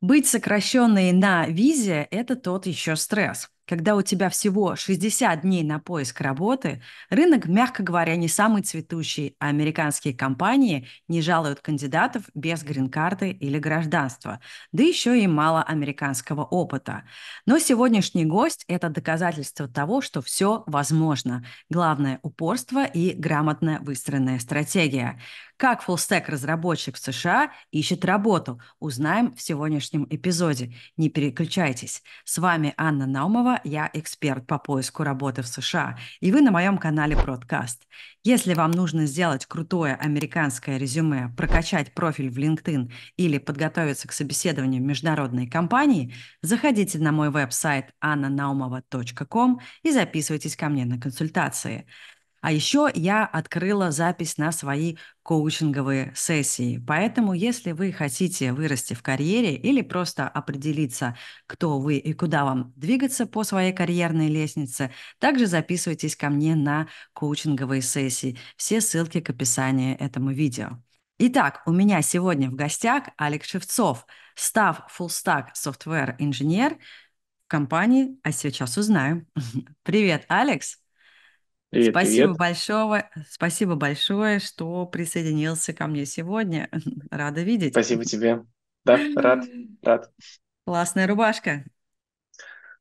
Быть сокращенной на визе – это тот еще стресс когда у тебя всего 60 дней на поиск работы, рынок, мягко говоря, не самый цветущий, а американские компании не жалуют кандидатов без грин-карты или гражданства, да еще и мало американского опыта. Но сегодняшний гость – это доказательство того, что все возможно. Главное – упорство и грамотно выстроенная стратегия. Как фуллстек разработчик в США ищет работу, узнаем в сегодняшнем эпизоде. Не переключайтесь. С вами Анна Наумова, я эксперт по поиску работы в США, и вы на моем канале Продкаст. Если вам нужно сделать крутое американское резюме, прокачать профиль в LinkedIn или подготовиться к собеседованию в международной компании, заходите на мой веб-сайт annanaumова.com и записывайтесь ко мне на консультации. А еще я открыла запись на свои коучинговые сессии. Поэтому, если вы хотите вырасти в карьере или просто определиться, кто вы и куда вам двигаться по своей карьерной лестнице, также записывайтесь ко мне на коучинговые сессии. Все ссылки к описанию этому видео. Итак, у меня сегодня в гостях Алекс Шевцов, став Full Stack Software Engineer в компании «А сейчас узнаю». Привет, Алекс! Привет, Спасибо привет. большое, спасибо большое, что присоединился ко мне сегодня. Рада видеть. Спасибо тебе. Да, рад, рад. Классная рубашка.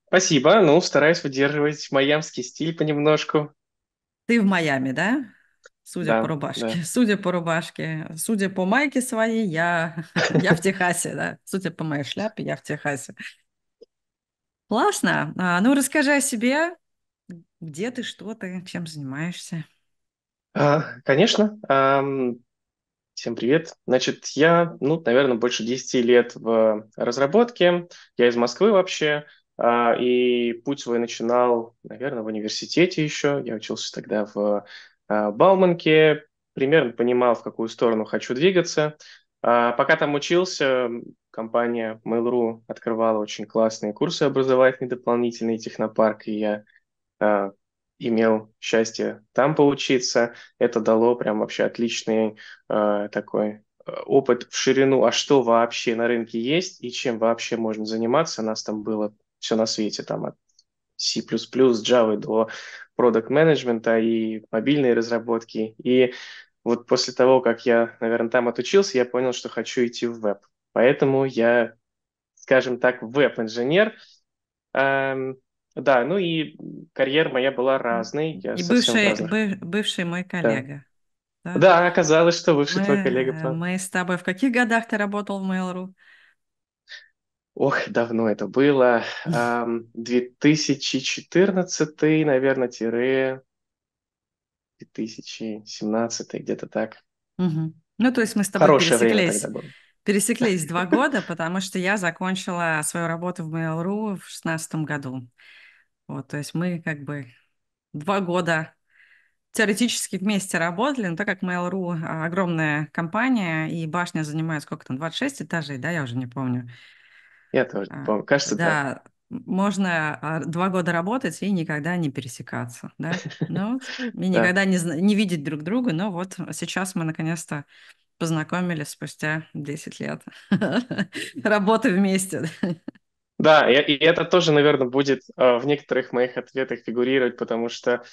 Спасибо. Ну, стараюсь выдерживать майамский стиль понемножку. Ты в Майами, да? Судя да, по рубашке. Да. Судя по рубашке. Судя по майке своей, я, я в Техасе, да. Судя по моей шляпе, я в Техасе. Классно. А, ну, расскажи о себе, где ты, что ты, чем занимаешься? А, конечно. всем привет. Значит, я, ну, наверное, больше 10 лет в разработке. Я из Москвы вообще. А, и путь свой начинал, наверное, в университете еще. Я учился тогда в а, Бауманке. Примерно понимал, в какую сторону хочу двигаться. Пока там учился, компания Mail.ru открывала очень классные курсы образовательные дополнительные, технопарк, и я Э, имел счастье там поучиться. Это дало прям вообще отличный э, такой э, опыт в ширину, а что вообще на рынке есть и чем вообще можно заниматься. у Нас там было все на свете, там от C++, Java до продукт менеджмента и мобильные разработки. И вот после того, как я, наверное, там отучился, я понял, что хочу идти в веб. Поэтому я, скажем так, веб-инженер. Эм, да, ну и карьера моя была разной. Я и бывший, разных... бывший мой коллега. Да. Да? да, оказалось, что бывший мы, твой коллега. Э, Прав. Мы с тобой... В каких годах ты работал в Mail.ru? Ох, давно это было. 2014, наверное, тире 2017, где-то так. Угу. Ну, то есть мы с тобой Хорошее пересеклись. Пересеклись два года, потому что я закончила свою работу в Mail.ru в шестнадцатом году. Вот, то есть мы как бы два года теоретически вместе работали, но так как Mail.ru а, огромная компания, и башня занимает сколько там, 26 этажей, да, я уже не помню. Я тоже не а, помню, кажется, да. Так. Можно а, два года работать и никогда не пересекаться, да? Ну, и никогда не, не видеть друг друга, но вот сейчас мы наконец-то познакомились спустя 10 лет работы вместе. Да, и, и это тоже, наверное, будет э, в некоторых моих ответах фигурировать, потому что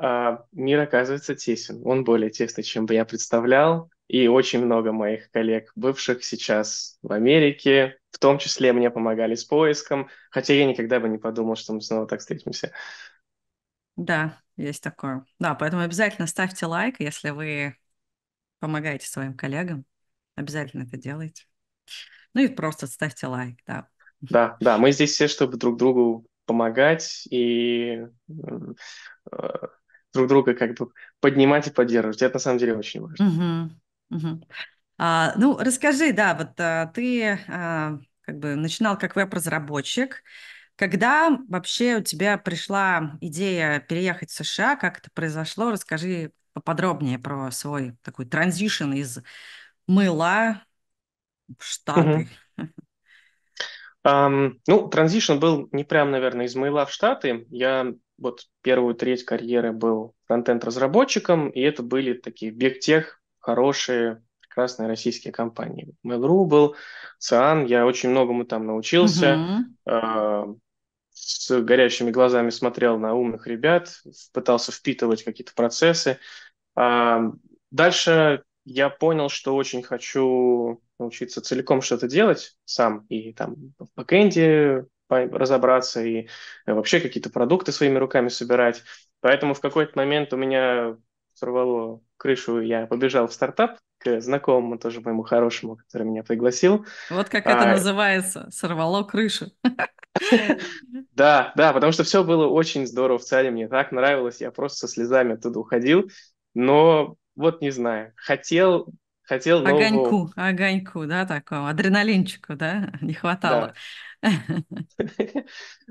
э, мир оказывается тесен. Он более тесный, чем бы я представлял. И очень много моих коллег, бывших сейчас в Америке, в том числе мне помогали с поиском, хотя я никогда бы не подумал, что мы снова так встретимся. Да, есть такое. Да, поэтому обязательно ставьте лайк, если вы помогаете своим коллегам. Обязательно это делайте. Ну и просто ставьте лайк, да, да, да, мы здесь все, чтобы друг другу помогать и э, друг друга как бы поднимать и поддерживать. Это на самом деле очень важно. Угу, угу. А, ну, расскажи, да, вот а, ты а, как бы начинал как веб-разработчик. Когда вообще у тебя пришла идея переехать в США, как это произошло? Расскажи поподробнее про свой такой транзишн из мыла в Штаты. Угу. Um, ну, транзишн был не прям, наверное, из Мейла в Штаты. Я вот первую треть карьеры был контент разработчиком и это были такие бигтех, хорошие, прекрасные российские компании. Mail.ru был, Циан, я очень многому там научился. Uh-huh. Э, с горящими глазами смотрел на умных ребят, пытался впитывать какие-то процессы. Э, дальше я понял, что очень хочу научиться целиком что-то делать сам и там в бэкэнде разобраться и э, вообще какие-то продукты своими руками собирать. Поэтому в какой-то момент у меня сорвало крышу, и я побежал в стартап к знакомому тоже моему хорошему, который меня пригласил. Вот как это а, э, называется, сорвало крышу. Да, да, потому что все было очень здорово в цели, мне так нравилось, я просто со слезами оттуда уходил, но вот не знаю, хотел, хотел нового... Огоньку, да, такого, адреналинчику, да, не хватало.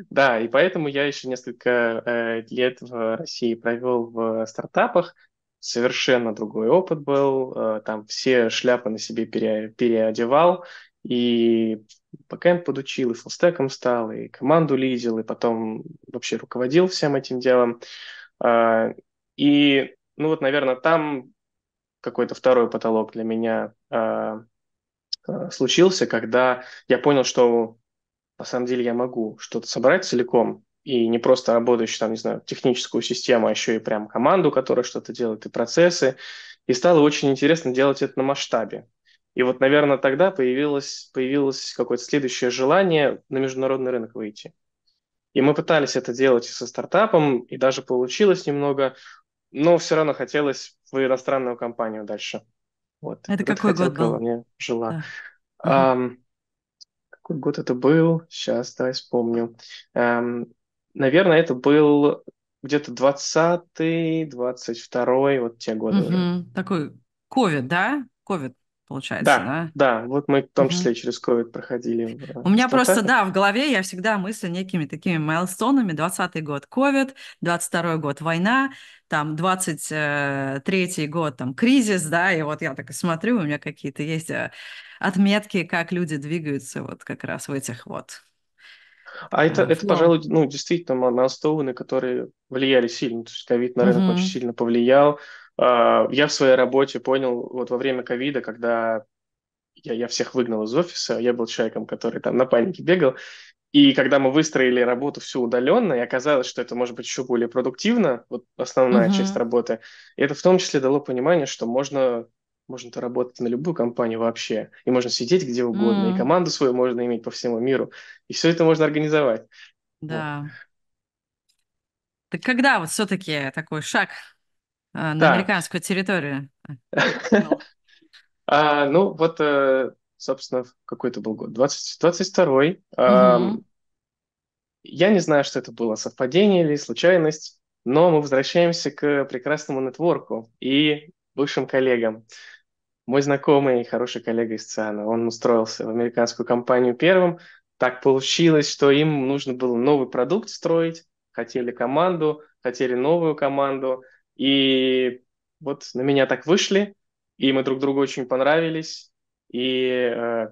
Да, и поэтому я еще несколько э, лет в России провел в стартапах, совершенно другой опыт был, э, там все шляпы на себе переодевал, и бэкэнд подучил, и фулстеком стал, и команду лидил, и потом вообще руководил всем этим делом. А, и ну вот, наверное, там какой-то второй потолок для меня э, э, случился, когда я понял, что на самом деле я могу что-то собрать целиком и не просто работающую, там, не знаю, техническую систему, а еще и прям команду, которая что-то делает, и процессы. И стало очень интересно делать это на масштабе. И вот, наверное, тогда появилось, появилось какое-то следующее желание на международный рынок выйти. И мы пытались это делать и со стартапом, и даже получилось немного, но все равно хотелось в иностранную компанию дальше. Вот. Это вот какой год был? Мне жила. Да. Um, какой год это был? Сейчас, давай вспомню. Um, наверное, это был где-то 20-й, 22-й, вот те годы. Угу. Такой ковид, да? Ковид получается, да? Да, да. вот мы в том числе угу. через COVID проходили. Э, у меня просто, да, в голове я всегда мыслю некими такими майлстонами. 20 год COVID, 22 год война, там 23 э, год там кризис, да, и вот я так и смотрю, у меня какие-то есть э, отметки, как люди двигаются вот как раз в этих вот а это, это пожалуй, ну, действительно майлстоуны, которые влияли сильно. То есть ковид на рынок mm-hmm. очень сильно повлиял. А, я в своей работе понял вот во время ковида, когда я, я всех выгнал из офиса, я был человеком, который там на панике бегал, и когда мы выстроили работу всю удаленно, и оказалось, что это может быть еще более продуктивно, вот основная uh-huh. часть работы, и это в том числе дало понимание, что можно можно-то работать на любую компанию вообще, и можно сидеть где угодно, mm. и команду свою можно иметь по всему миру, и все это можно организовать. Да. Вот. Так когда вот все-таки такой шаг а, на американскую территорию. а, ну, вот, э, собственно, какой то был год? 20, 22-й. Я не знаю, что это было, совпадение или случайность, но мы возвращаемся к прекрасному нетворку и бывшим коллегам. Мой знакомый, и хороший коллега из ЦИАНа, он устроился в американскую компанию первым. Так получилось, что им нужно было новый продукт строить, хотели команду, хотели новую команду – и вот на меня так вышли, и мы друг другу очень понравились, и э,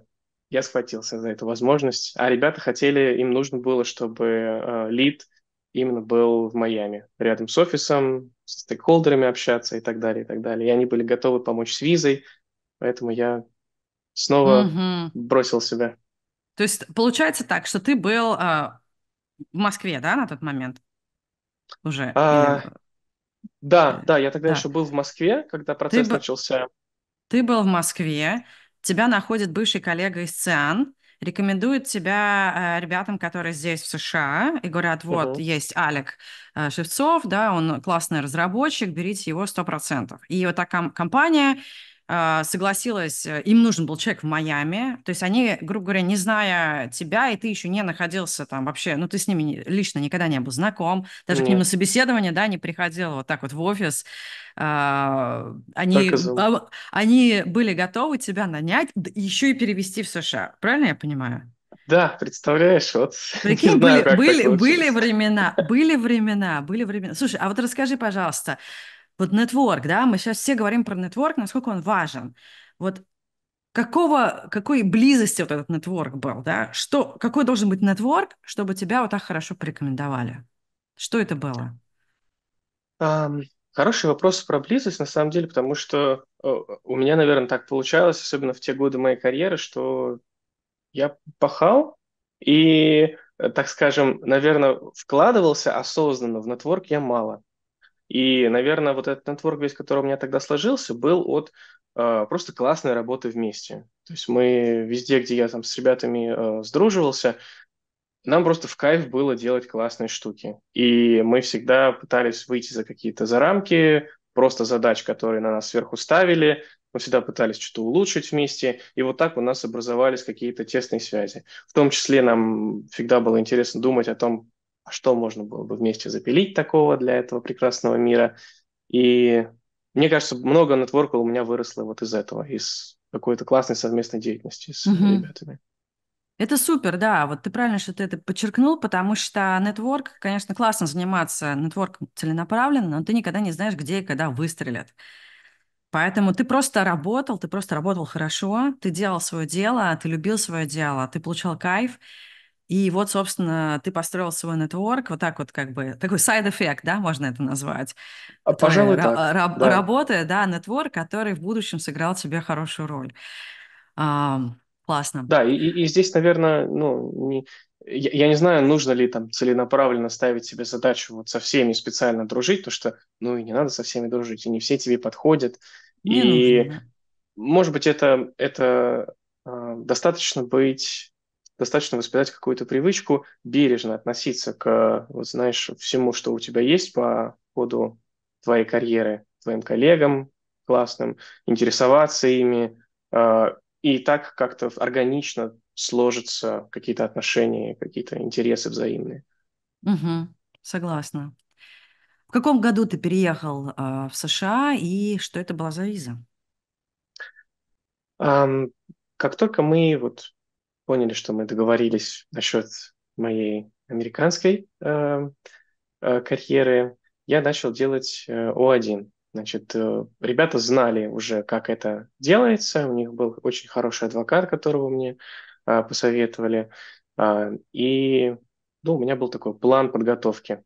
я схватился за эту возможность. А ребята хотели, им нужно было, чтобы э, лид именно был в Майами, рядом с офисом, с стейкхолдерами общаться и так далее, и так далее. И они были готовы помочь с визой, поэтому я снова угу. бросил себя. То есть получается так, что ты был э, в Москве, да, на тот момент уже? А, Или... Да, э, да, я тогда да. еще был в Москве, когда процесс ты начался. Б... Ты был в Москве, тебя находит бывший коллега из ЦИАН, рекомендует тебя э, ребятам, которые здесь, в США, и говорят, вот, uh есть Алек э, Шевцов, да, он классный разработчик, берите его 100%. И вот такая компания а, согласилась, э, им нужен был человек в Майами, то есть они, грубо говоря, не зная тебя, и ты еще не находился там вообще, ну, ты с ними лично никогда не был знаком, даже Нет. к ним на собеседование, да, не приходил вот так вот в офис, а, они, а, они были готовы тебя нанять, еще и перевести в США, правильно я понимаю? Да, представляешь, вот. Прикинь, знаю, были, были, были времена, были времена, были времена. Слушай, а вот расскажи, пожалуйста, вот нетворк, да, мы сейчас все говорим про нетворк, насколько он важен. Вот какого, какой близости вот этот нетворк был, да? Что, какой должен быть нетворк, чтобы тебя вот так хорошо порекомендовали? Что это было? Um, хороший вопрос про близость, на самом деле, потому что э, у меня, наверное, так получалось, особенно в те годы моей карьеры, что я пахал и, э, так скажем, наверное, вкладывался осознанно в нетворк я мало. И, наверное, вот этот нетворк, весь который у меня тогда сложился, был от э, просто классной работы вместе. То есть мы везде, где я там с ребятами э, сдруживался, нам просто в кайф было делать классные штуки. И мы всегда пытались выйти за какие-то за рамки, просто задач, которые на нас сверху ставили. Мы всегда пытались что-то улучшить вместе. И вот так у нас образовались какие-то тесные связи. В том числе нам всегда было интересно думать о том, а что можно было бы вместе запилить такого для этого прекрасного мира. И мне кажется, много нетворка у меня выросло вот из этого, из какой-то классной совместной деятельности с mm ребятами. Это супер, да. Вот ты правильно, что ты это подчеркнул, потому что нетворк, конечно, классно заниматься нетворком целенаправленно, но ты никогда не знаешь, где и когда выстрелят. Поэтому ты просто работал, ты просто работал хорошо, ты делал свое дело, ты любил свое дело, ты получал кайф, и вот, собственно, ты построил свой нетворк, вот так вот как бы, такой сайд-эффект, да, можно это назвать? А, пожалуй, ра- так, ра- да. Работая, да, нетворк, который в будущем сыграл тебе хорошую роль. А, классно. Да, и, и здесь, наверное, ну, не, я, я не знаю, нужно ли там целенаправленно ставить себе задачу вот со всеми специально дружить, то что, ну, и не надо со всеми дружить, и не все тебе подходят. Не и, нужно, может быть, это, это э, достаточно быть достаточно воспитать какую-то привычку, бережно относиться к, вот знаешь, всему, что у тебя есть по ходу твоей карьеры, твоим коллегам классным, интересоваться ими, а, и так как-то органично сложатся какие-то отношения, какие-то интересы взаимные. Угу, согласна. В каком году ты переехал э, в США и что это была за виза? Um, как только мы вот поняли, что мы договорились насчет моей американской э, э, карьеры, я начал делать э, О1. Значит, э, ребята знали уже, как это делается. У них был очень хороший адвокат, которого мне э, посоветовали. Э, и ну, у меня был такой план подготовки.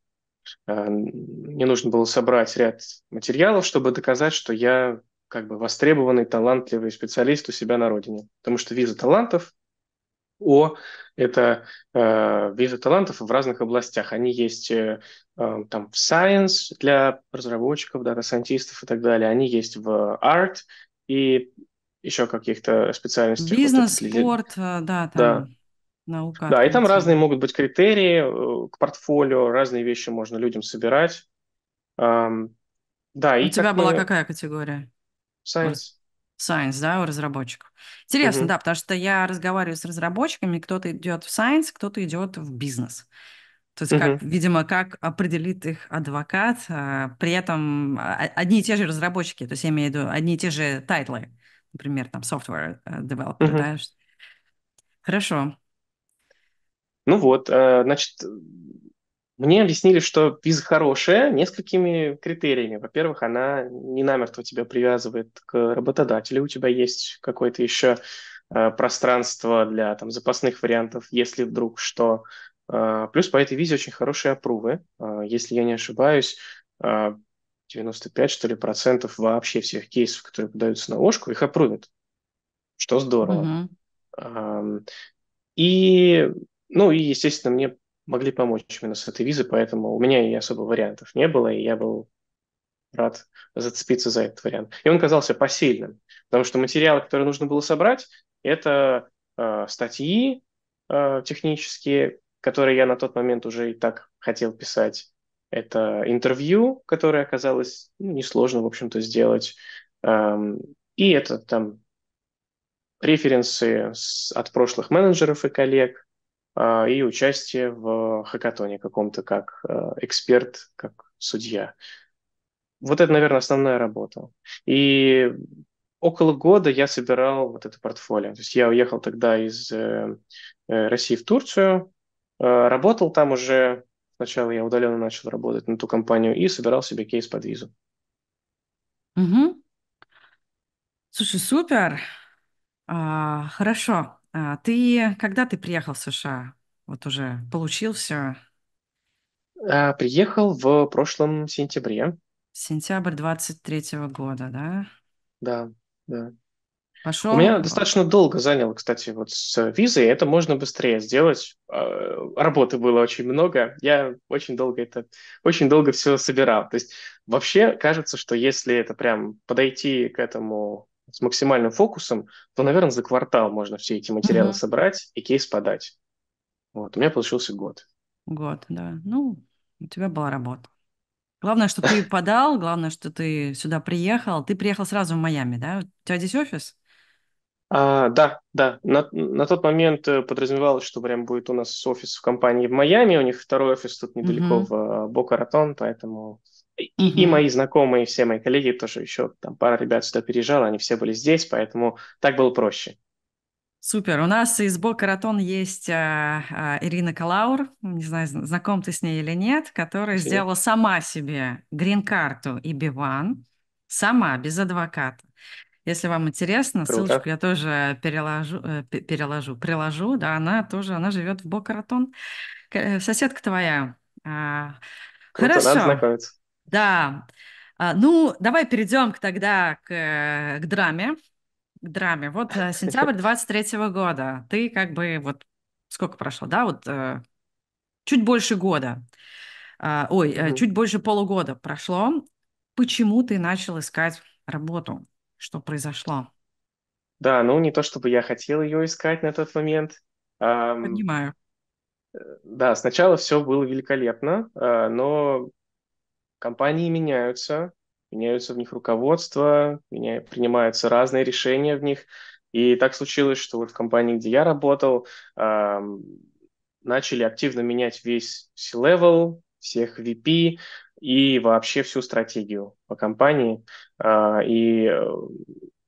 Э, мне нужно было собрать ряд материалов, чтобы доказать, что я как бы востребованный, талантливый специалист у себя на родине. Потому что виза талантов о – это э, виза талантов в разных областях. Они есть э, э там в Science для разработчиков, дата-сайентистов и так далее. Они есть в Art и еще каких-то специальностей. Бизнес, вот спорт, э, да, там... да наука. Да, и там разные могут быть критерии э, к портфолио, разные вещи можно людям собирать. Да, У и тебя была мы... какая категория? Science. Science, да, у разработчиков. Интересно, угу. да, потому что я разговариваю с разработчиками, кто-то идет в Science, кто-то идет в бизнес. То есть, угу. как, видимо, как определит их адвокат, а, при этом а, а, одни и те же разработчики, то есть я имею в виду одни и те же тайтлы, например, там, software э, developer, угу. да. Хорошо. Ну вот, э, значит, мне объяснили, что виза хорошая несколькими критериями. Во-первых, она не намертво тебя привязывает к работодателю, у тебя есть какое-то еще э, пространство для там, запасных вариантов, если вдруг что. Э, плюс по этой визе очень хорошие опрувы. Э, если я не ошибаюсь, э, 95, что ли, процентов вообще всех кейсов, которые подаются на ложку, их опрувят, что здорово. Uh-huh. Э, и, ну, и, естественно, мне могли помочь именно с этой визы, поэтому у меня и особо вариантов не было, и я был рад зацепиться за этот вариант. И он казался посильным, потому что материалы, которые нужно было собрать, это э, статьи э, технические, которые я на тот момент уже и так хотел писать. Это интервью, которое оказалось ну, несложно, в общем-то, сделать. Эм, и это там референсы с, от прошлых менеджеров и коллег, а, и участие в хакатоне каком-то как а, эксперт, как судья. Вот это, наверное, основная работа. И около года я собирал вот это портфолио. То есть я уехал тогда из э, э, России в Турцию, а, работал там уже, сначала я удаленно начал работать на ту компанию и собирал себе кейс под визу. Угу. Слушай, супер. А, хорошо. А ты когда ты приехал в США? Вот уже получился. А, приехал в прошлом сентябре. Сентябрь 23 года, да? Да, да. Пошел. У меня достаточно долго заняло, кстати, вот с визой. Это можно быстрее сделать. А, работы было очень много. Я очень долго это, очень долго все собирал. То есть вообще кажется, что если это прям подойти к этому с максимальным фокусом, то, наверное, за квартал можно все эти материалы угу. собрать и кейс подать. Вот, у меня получился год. Год, да. Ну, у тебя была работа. Главное, что ты подал, главное, что ты сюда приехал. Ты приехал сразу в Майами, да? У тебя здесь офис? А, да, да. На, на тот момент э, подразумевалось, что прям будет у нас офис в компании в Майами. У них второй офис тут недалеко mm-hmm. в э, Бока-Ратон, поэтому и, mm-hmm. и мои знакомые, все мои коллеги, тоже еще там пара ребят сюда переезжала, они все были здесь, поэтому так было проще. Супер. У нас из Бокаратон есть а, а, Ирина Калаур, не знаю, знаком ты с ней или нет, которая Привет. сделала сама себе грин-карту и биван, сама, без адвоката. Если вам интересно, Круто. ссылочку я тоже переложу, э, переложу, приложу. Да, она тоже, она живет в Бокаратон. Э, соседка твоя. А, Круто, Хорошо. Надо знакомиться. Да. А, ну, давай перейдем тогда к, э, к драме. К драме. Вот э, сентябрь 23 года. Ты как бы вот сколько прошло, да? Вот э, чуть больше года. А, ой, mm-hmm. чуть больше полугода прошло. Почему ты начал искать работу? Что произошло? Да, ну не то чтобы я хотел ее искать на тот момент. Понимаю. Да, сначала все было великолепно, а, но компании меняются, меняются в них руководство, меня, принимаются разные решения в них. И так случилось, что вот в компании, где я работал, э, начали активно менять весь C-level, всех VP и вообще всю стратегию по компании. А, э, и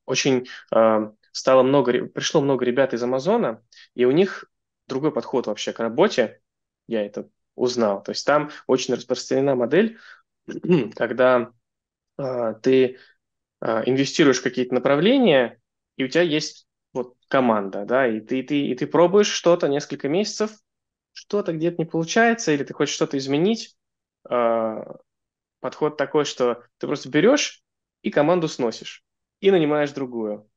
очень э, стало много, пришло много ребят из Амазона, и у них другой подход вообще к работе. Я это узнал. То есть там очень распространена модель когда э, ты э, инвестируешь в какие-то направления, и у тебя есть вот команда, да, и ты, и ты, и ты пробуешь что-то несколько месяцев, что-то где-то не получается, или ты хочешь что-то изменить. Э, подход такой, что ты просто берешь и команду сносишь, и нанимаешь другую.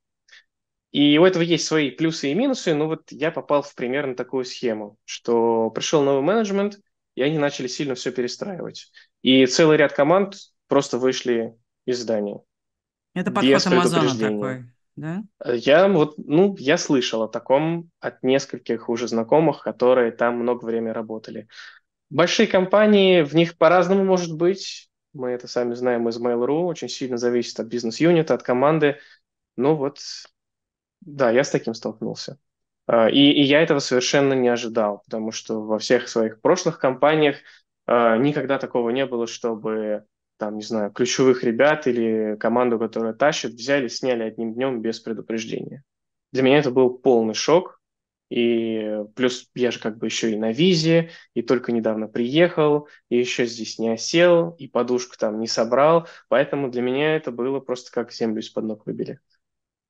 И у этого есть свои плюсы и минусы, но вот я попал в примерно такую схему, что пришел новый менеджмент, и они начали сильно все перестраивать. И целый ряд команд просто вышли из здания. Это подход Амазона такой, да? Я вот, ну, я слышал о таком от нескольких уже знакомых, которые там много времени работали. Большие компании, в них по-разному может быть. Мы это сами знаем из Mail.ru. Очень сильно зависит от бизнес-юнита, от команды. Ну вот, да, я с таким столкнулся. А, и, и я этого совершенно не ожидал, потому что во всех своих прошлых компаниях – а, никогда такого не было, чтобы там, не знаю, ключевых ребят или команду, которая тащит, взяли, сняли одним днем без предупреждения. Для меня это был полный шок. И плюс я же как бы еще и на визе, и только недавно приехал, и еще здесь не осел, и подушку там не собрал. Поэтому для меня это было просто как землю из-под ног выбили.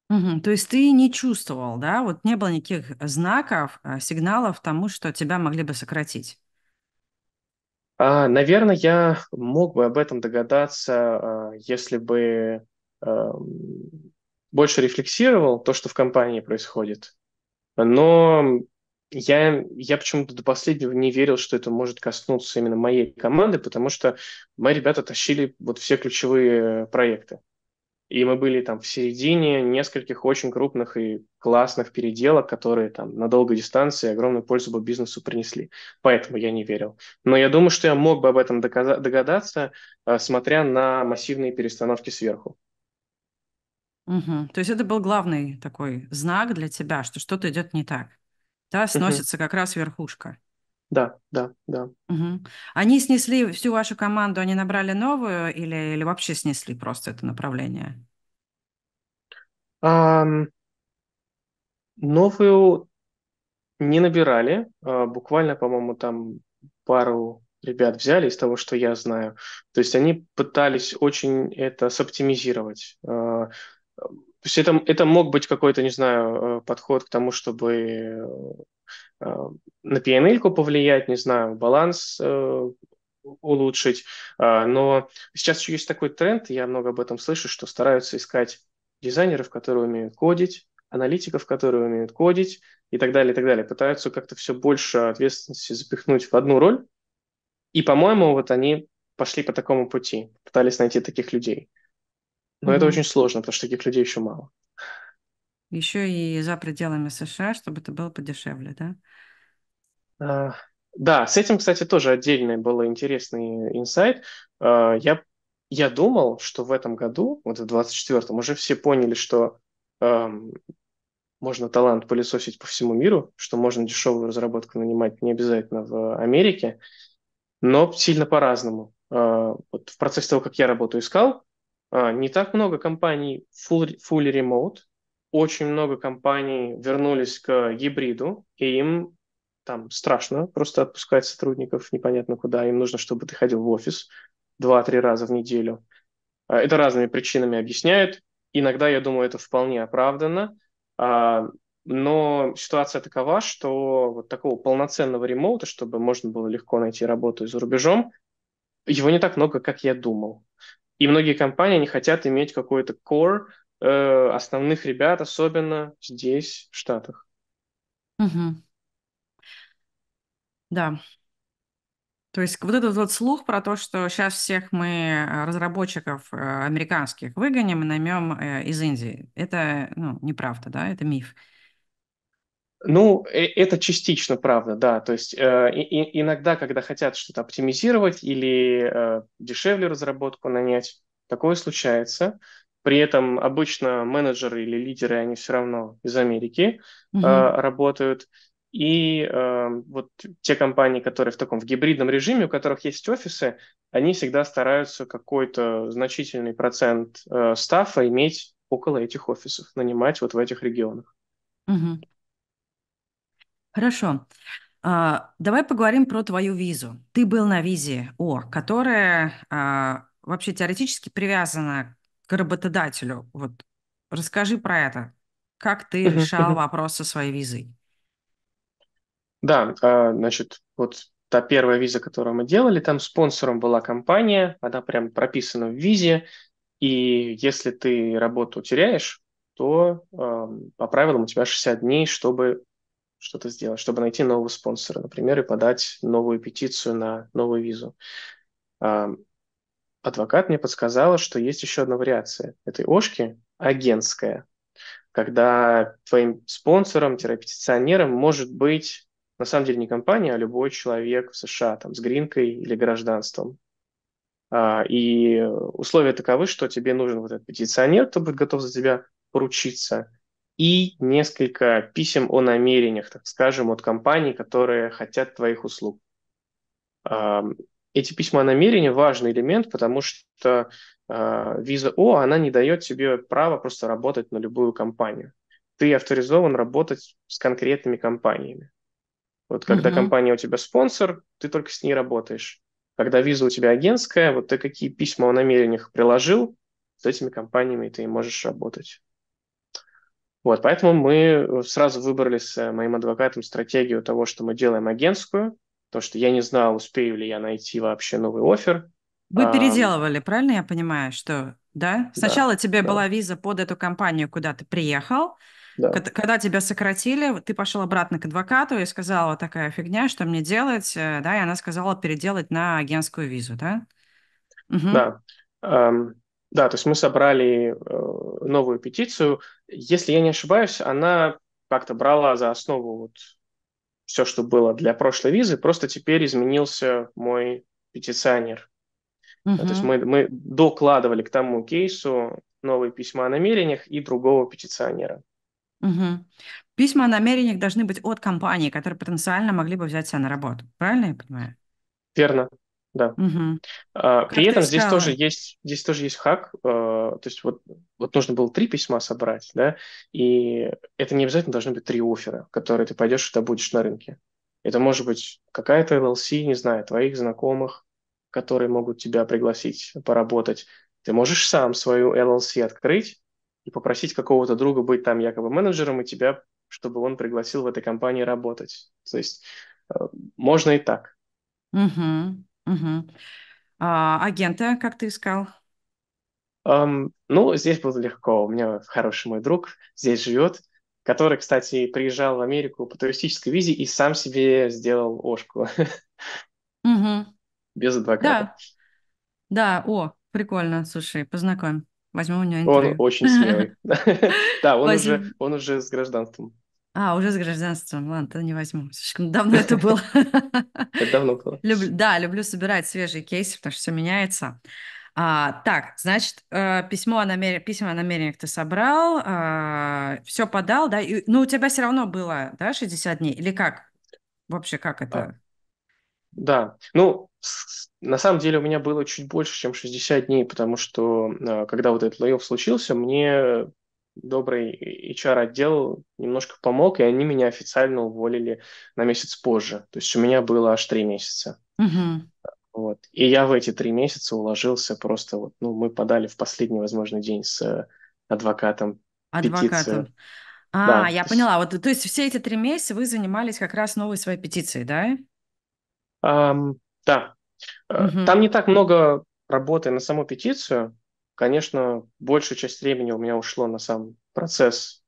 Угу, то есть ты не чувствовал, да? Вот не было никаких знаков, а, сигналов тому, что тебя могли бы сократить. А, Наверное, я мог бы об этом догадаться, а, если бы а, больше рефлексировал то, что в компании происходит. Но я, я почему-то до последнего не верил, что это может коснуться именно моей команды, потому что мои ребята тащили вот все ключевые э, проекты. И мы были там в середине нескольких очень крупных и классных переделок, которые там на долгой дистанции огромную пользу бы бизнесу принесли. Поэтому я не верил. Но я думаю, что я мог бы об этом догадаться, э, смотря на массивные перестановки сверху. Угу. То есть это был главный такой знак для тебя, что что-то идет не так. Да, сносится угу. как раз верхушка. Да, да, да. Угу. Они снесли всю вашу команду, они набрали новую или, или вообще снесли просто это направление? А, новую не набирали. А, буквально, по-моему, там пару ребят взяли из того, что я знаю. То есть они пытались очень это соптимизировать. А, то есть это, это мог быть какой-то, не знаю, э, подход к тому, чтобы э, Э, на PNL повлиять, не знаю, баланс э, улучшить. Э, но сейчас еще есть такой тренд, я много об этом слышу, что стараются искать дизайнеров, которые умеют кодить, аналитиков, которые умеют кодить и так далее, и так далее. Пытаются как-то все больше ответственности запихнуть в одну роль. И, по-моему, вот они пошли по такому пути, пытались найти таких людей. Но mm-hmm. это очень сложно, потому что таких людей еще мало еще и за пределами США, чтобы это было подешевле, да? А, да, с этим, кстати, тоже отдельный был интересный инсайт. А, я, я думал, что в этом году, вот в 24-м, уже все поняли, что эм, можно талант пылесосить по всему миру, что можно дешевую разработку нанимать не обязательно в Америке, но сильно по-разному. Э, вот в процессе того, как я работу искал, э, не так много компаний full, full remote, очень много компаний вернулись к гибриду, и им там страшно просто отпускать сотрудников непонятно куда. Им нужно, чтобы ты ходил в офис 2-3 раза в неделю. А, это разными причинами объясняют. Иногда, я думаю, это вполне оправданно. А, но ситуация такова, что вот такого полноценного ремоута, чтобы можно было легко найти работу за рубежом, его не так много, как я думал. И многие компании не хотят иметь какой-то core, э, основных ребят, особенно здесь, в Штатах. Угу. Да. То есть вот этот вот слух про то, что сейчас всех мы э, разработчиков э, американских выгоним и наймем э, из Индии, это ну, неправда, да, это миф. Ну, это частично правда, да. То есть э, и, иногда, когда хотят что-то оптимизировать или э, дешевле разработку нанять, такое случается. При этом обычно менеджеры или лидеры, они все равно из Америки угу. э, работают. И э, вот те компании, которые в таком в гибридном режиме, у которых есть офисы, они всегда стараются какой-то значительный процент э, стафа иметь около этих офисов, нанимать вот в этих регионах. Угу. Хорошо. А, давай поговорим про твою визу. Ты был на визе О, которая а, вообще теоретически привязана к работодателю. Вот расскажи про это. Как ты решал вопрос со своей визой? Да, а, значит, вот та первая виза, которую мы делали, там спонсором была компания, она прям прописана в визе, и если ты работу теряешь, то по правилам у тебя 60 дней, чтобы что-то сделать, чтобы найти нового спонсора, например, и подать новую петицию на новую визу адвокат мне подсказала, что есть еще одна вариация этой ошки – агентская, когда твоим спонсором, терапевтиционером может быть на самом деле не компания, а любой человек в США там, с гринкой или гражданством. А, и условия таковы, что тебе нужен вот этот петиционер, кто будет готов за тебя поручиться, и несколько писем о намерениях, так скажем, от компаний, которые хотят твоих услуг эти письма намерения важный элемент, потому что э, виза О, она не дает тебе права просто работать на любую компанию. Ты авторизован работать с конкретными компаниями. Вот когда угу. компания у тебя спонсор, ты только с ней работаешь. Когда виза у тебя агентская, вот ты какие письма о намерениях приложил, с этими компаниями ты и можешь работать. Вот, поэтому мы э, сразу выбрали с э, моим адвокатом стратегию того, что мы делаем агентскую, то, что я не знал, успею ли я найти вообще новый офер. Вы а, переделывали, правильно я понимаю, что да? Сначала да, тебе да. была виза под эту компанию, куда ты приехал. Да. Когда, тебя сократили, ты пошел обратно к адвокату и сказала такая фигня, что мне делать, э, да, и она сказала переделать на агентскую визу, да? Угу. Да. Um, да, то есть мы собрали uh, новую петицию. Если я не ошибаюсь, она как-то брала за основу вот все, что было для прошлой визы, просто теперь изменился мой петиционер. Uh-huh. то есть мы, мы докладывали к тому кейсу новые письма о намерениях и другого петиционера. Угу. Письма о намерениях должны быть от компании, которые потенциально могли бы взять себя на работу. Правильно я понимаю? Верно, да. Угу. А, при этом здесь стала? тоже есть здесь тоже есть хак, э, то есть вот вот нужно было три письма собрать, да, и это не обязательно должны быть три оффера, которые ты пойдешь и добудешь на рынке. Это может быть какая-то LLC, не знаю, твоих знакомых, которые могут тебя пригласить поработать. Ты можешь сам свою LLC открыть и попросить какого-то друга быть там якобы менеджером и тебя, чтобы он пригласил в этой компании работать. То есть а, можно и так. Угу. Угу. А, агента как ты искал? Um, ну, здесь было легко. У меня хороший мой друг здесь живет, который, кстати, приезжал в Америку по туристической визе и сам себе сделал ошку. Угу. Без адвоката. Да. да, о, прикольно, слушай, познакомь. Возьму у него интервью. Он очень смелый. Да, он уже он уже с гражданством. А, уже с гражданством. Ладно, тогда не возьму. Слишком давно это было. Это давно было. Да, люблю собирать свежие кейсы, потому что все меняется. А, так, значит, э, письмо о намер... письма о намерениях ты собрал, э, все подал, да? ну, у тебя все равно было, да, 60 дней? Или как? Вообще, как а. это? да, ну, на самом деле у меня было чуть больше, чем 60 дней, потому что, э, когда вот этот лейов случился, мне добрый HR-отдел немножко помог, и они меня официально уволили на месяц позже. То есть у меня было аж три месяца. Угу. Вот. И я в эти три месяца уложился просто, вот, ну, мы подали в последний возможный день с адвокатом. Адвокатом. Петицию. А, да, я поняла. Есть... Вот, то есть все эти три месяца вы занимались как раз новой своей петицией, да? Um, да. Угу. Там не так много работы на саму петицию, Конечно, большую часть времени у меня ушло на сам процесс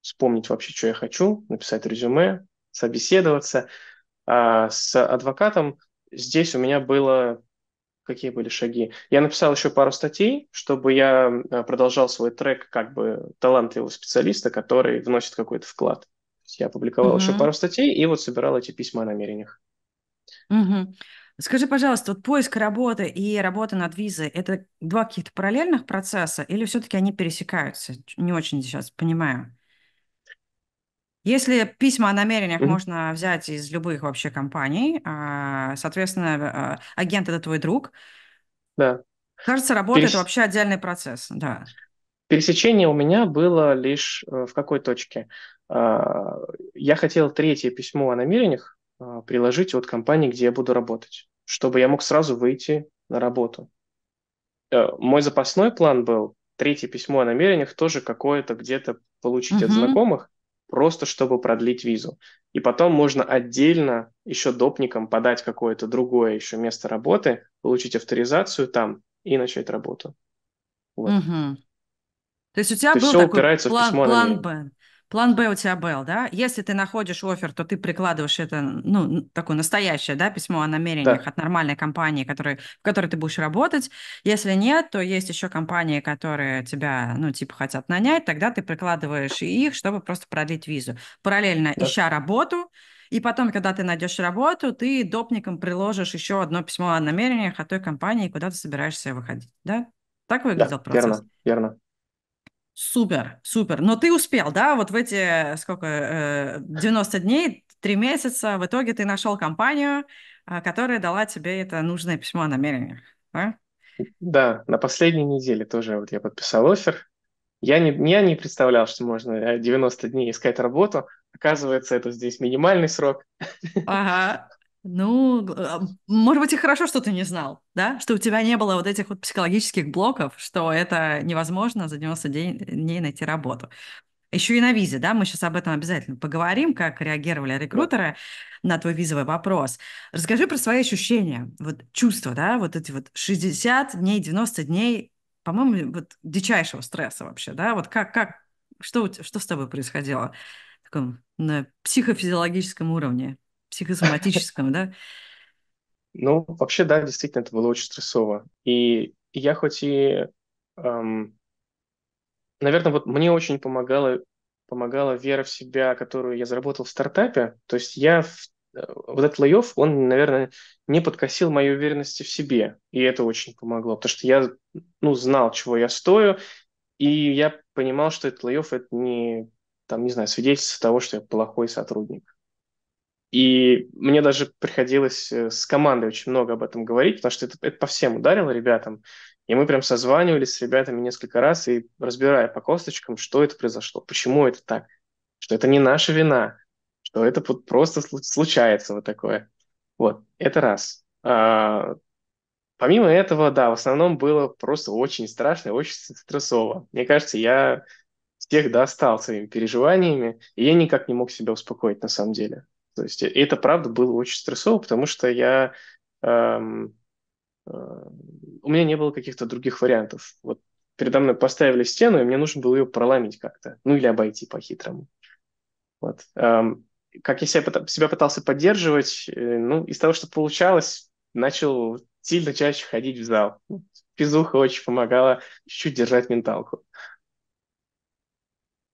вспомнить вообще, что я хочу, написать резюме, собеседоваться. А с адвокатом здесь у меня было... Какие были шаги? Я написал еще пару статей, чтобы я э, продолжал свой трек как бы талантливого специалиста, который вносит какой-то вклад. Я опубликовал uh еще пару статей и вот собирал эти письма о намерениях. Угу. Скажи, пожалуйста, вот поиск работы и работа над визой – это два каких-то параллельных процесса или все-таки они пересекаются? Не очень сейчас понимаю. Если письма о намерениях mm-hmm. можно взять из любых вообще компаний, а, соответственно, э, агент – это твой друг. Да. Кажется, работа Перес... – это вообще отдельный процесс, да. Пересечение у меня было лишь э, в какой точке? А, я хотел третье письмо о намерениях а, приложить от компании, где я буду работать, чтобы я мог сразу выйти на работу. Э, мой запасной план был третье письмо о намерениях тоже какое-то где-то получить uh-huh. от знакомых, просто чтобы продлить визу. И потом можно отдельно еще допником подать какое-то другое еще место работы, получить авторизацию там и начать работу. Вот. Угу. То есть у тебя То был такой упирается план, план Б. План Б у тебя был, да? Если ты находишь офер, то ты прикладываешь это, ну, такое настоящее, да, письмо о намерениях да. от нормальной компании, который, в которой ты будешь работать. Если нет, то есть еще компании, которые тебя, ну, типа, хотят нанять, тогда ты прикладываешь их, чтобы просто продлить визу. Параллельно да. ища работу, и потом, когда ты найдешь работу, ты допником приложишь еще одно письмо о намерениях от той компании, куда ты собираешься выходить, да? Так выглядел да, процесс? верно, верно. Супер, супер. Но ты успел, да, вот в эти, э, сколько, 90 э, дней, 3 месяца, в итоге ты нашел компанию, э, которая дала тебе это нужное письмо о намерениях, да? Да, на последней неделе тоже вот я подписал офер. Я не, я не представлял, что можно 90 дней искать работу. Оказывается, это здесь минимальный срок. Ага. Ну, а, может быть, и хорошо, что ты не знал, да? Что у тебя не было вот этих вот психологических блоков, что это невозможно за 90 э, дней найти работу. Еще и на визе, да, мы сейчас об этом обязательно поговорим, как реагировали рекрутеры на твой визовый вопрос. Расскажи про свои ощущения, вот чувства, да, вот эти вот 60 дней, 90 дней, по-моему, вот дичайшего стресса вообще, да, вот как, как, что, что с тобой происходило на психофизиологическом уровне? психосоматическом, да? Ну, вообще, да, действительно, это было очень стрессово. И я хоть и... Эм, наверное, вот мне очень помогала, помогала вера в себя, которую я заработал в стартапе. То есть я... В, э, вот этот лей-офф, он, наверное, не подкосил моей уверенности в себе. И это очень помогло, потому что я, ну, знал, чего я стою, и я понимал, что этот лей-офф – это не, там, не знаю, свидетельство того, что я плохой сотрудник. И мне даже приходилось э, с командой очень много об этом говорить, потому что это, это по всем ударило ребятам. И мы прям созванивались с ребятами несколько раз и разбирая по косточкам, что это произошло, почему это так, что это не наша вина, что это просто случается вот такое. Вот, это раз. А, помимо этого, да, в основном было просто очень страшно, очень стрессово. Мне кажется, я всех достал своими переживаниями, и я никак не мог себя успокоить на самом деле. То есть и это, правда, было очень стрессово, потому что я... Эм, э, у меня не было каких-то других вариантов. Вот передо мной поставили стену, и мне нужно было ее проломить как-то. Ну, или обойти по-хитрому. Вот. Эм, как я себя, себя пытался поддерживать, э, ну, из того, что получалось, начал сильно чаще ходить в зал. Физуха очень помогала чуть-чуть держать менталку.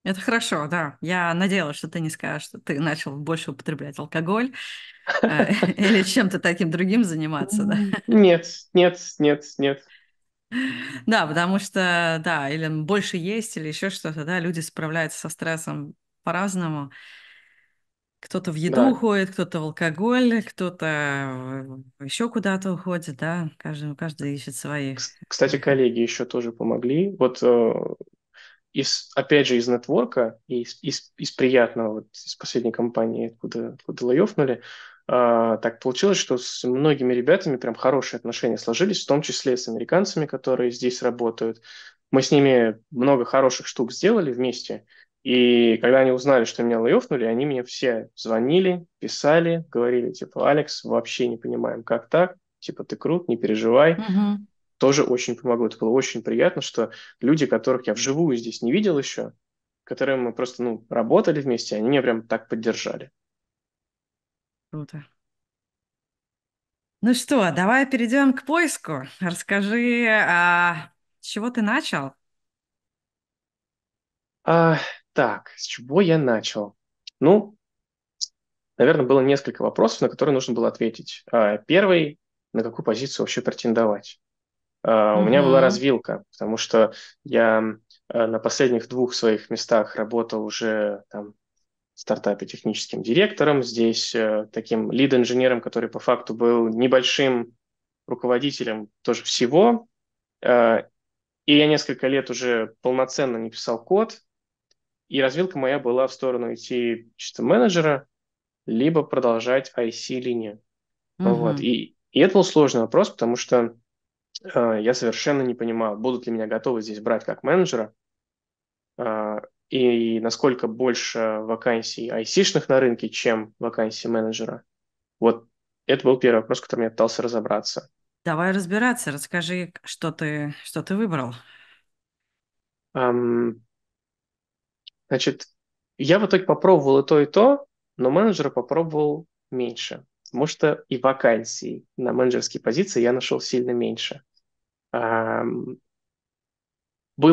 Это хорошо, да. Я надеялась, что ты не скажешь, что ты начал больше употреблять алкоголь э, или чем-то таким другим заниматься, да? Нет, нет, нет, нет. Да, потому что, да, или больше есть, или еще что-то, да, люди справляются со стрессом по-разному. Кто-то в еду да. уходит, кто-то в алкоголь, кто-то еще куда-то уходит, да, каждый, каждый ищет свои. Кстати, коллеги еще тоже помогли. Вот э, из, опять же, из нетворка, из, из, из приятного, вот, из последней компании, откуда, откуда лайофнули, Uh, а, так получилось, что с многими ребятами прям хорошие отношения сложились, в том числе с американцами, которые здесь работают. Мы с ними много хороших штук сделали вместе, и когда они узнали, что меня лайофнули, они мне все звонили, писали, говорили, типа, Алекс, вообще не понимаем, как так, типа, ты крут, не переживай. Mm-hmm тоже очень помогло. Это было очень приятно, что люди, которых я вживую здесь не видел еще, которые мы просто ну, работали вместе, они меня прям так поддержали. Круто. Ну что, давай перейдем к поиску. Расскажи, а, с чего ты начал? А, так, с чего я начал? Ну, наверное, было несколько вопросов, на которые нужно было ответить. А, первый, на какую позицию вообще претендовать? mm-hmm. у меня была развилка, потому что я э, на последних двух своих местах работал уже там, стартапе техническим директором, здесь э, таким лид-инженером, который по факту был небольшим руководителем тоже всего. Э, и я несколько лет уже полноценно не писал код, и развилка моя была в сторону идти чисто менеджера, либо продолжать IC-линию. Mm-hmm. Вот. И, и это был сложный вопрос, потому что Э, я совершенно не понимал, будут ли меня готовы здесь брать как менеджера, э, и насколько больше вакансий айсишных на рынке, чем вакансий менеджера. Вот это был первый вопрос, который я пытался разобраться. Давай разбираться, расскажи, что ты, что ты выбрал. значит, я в итоге попробовал и то, и то, но менеджера попробовал меньше потому что и вакансий на менеджерские позиции я нашел сильно меньше. Было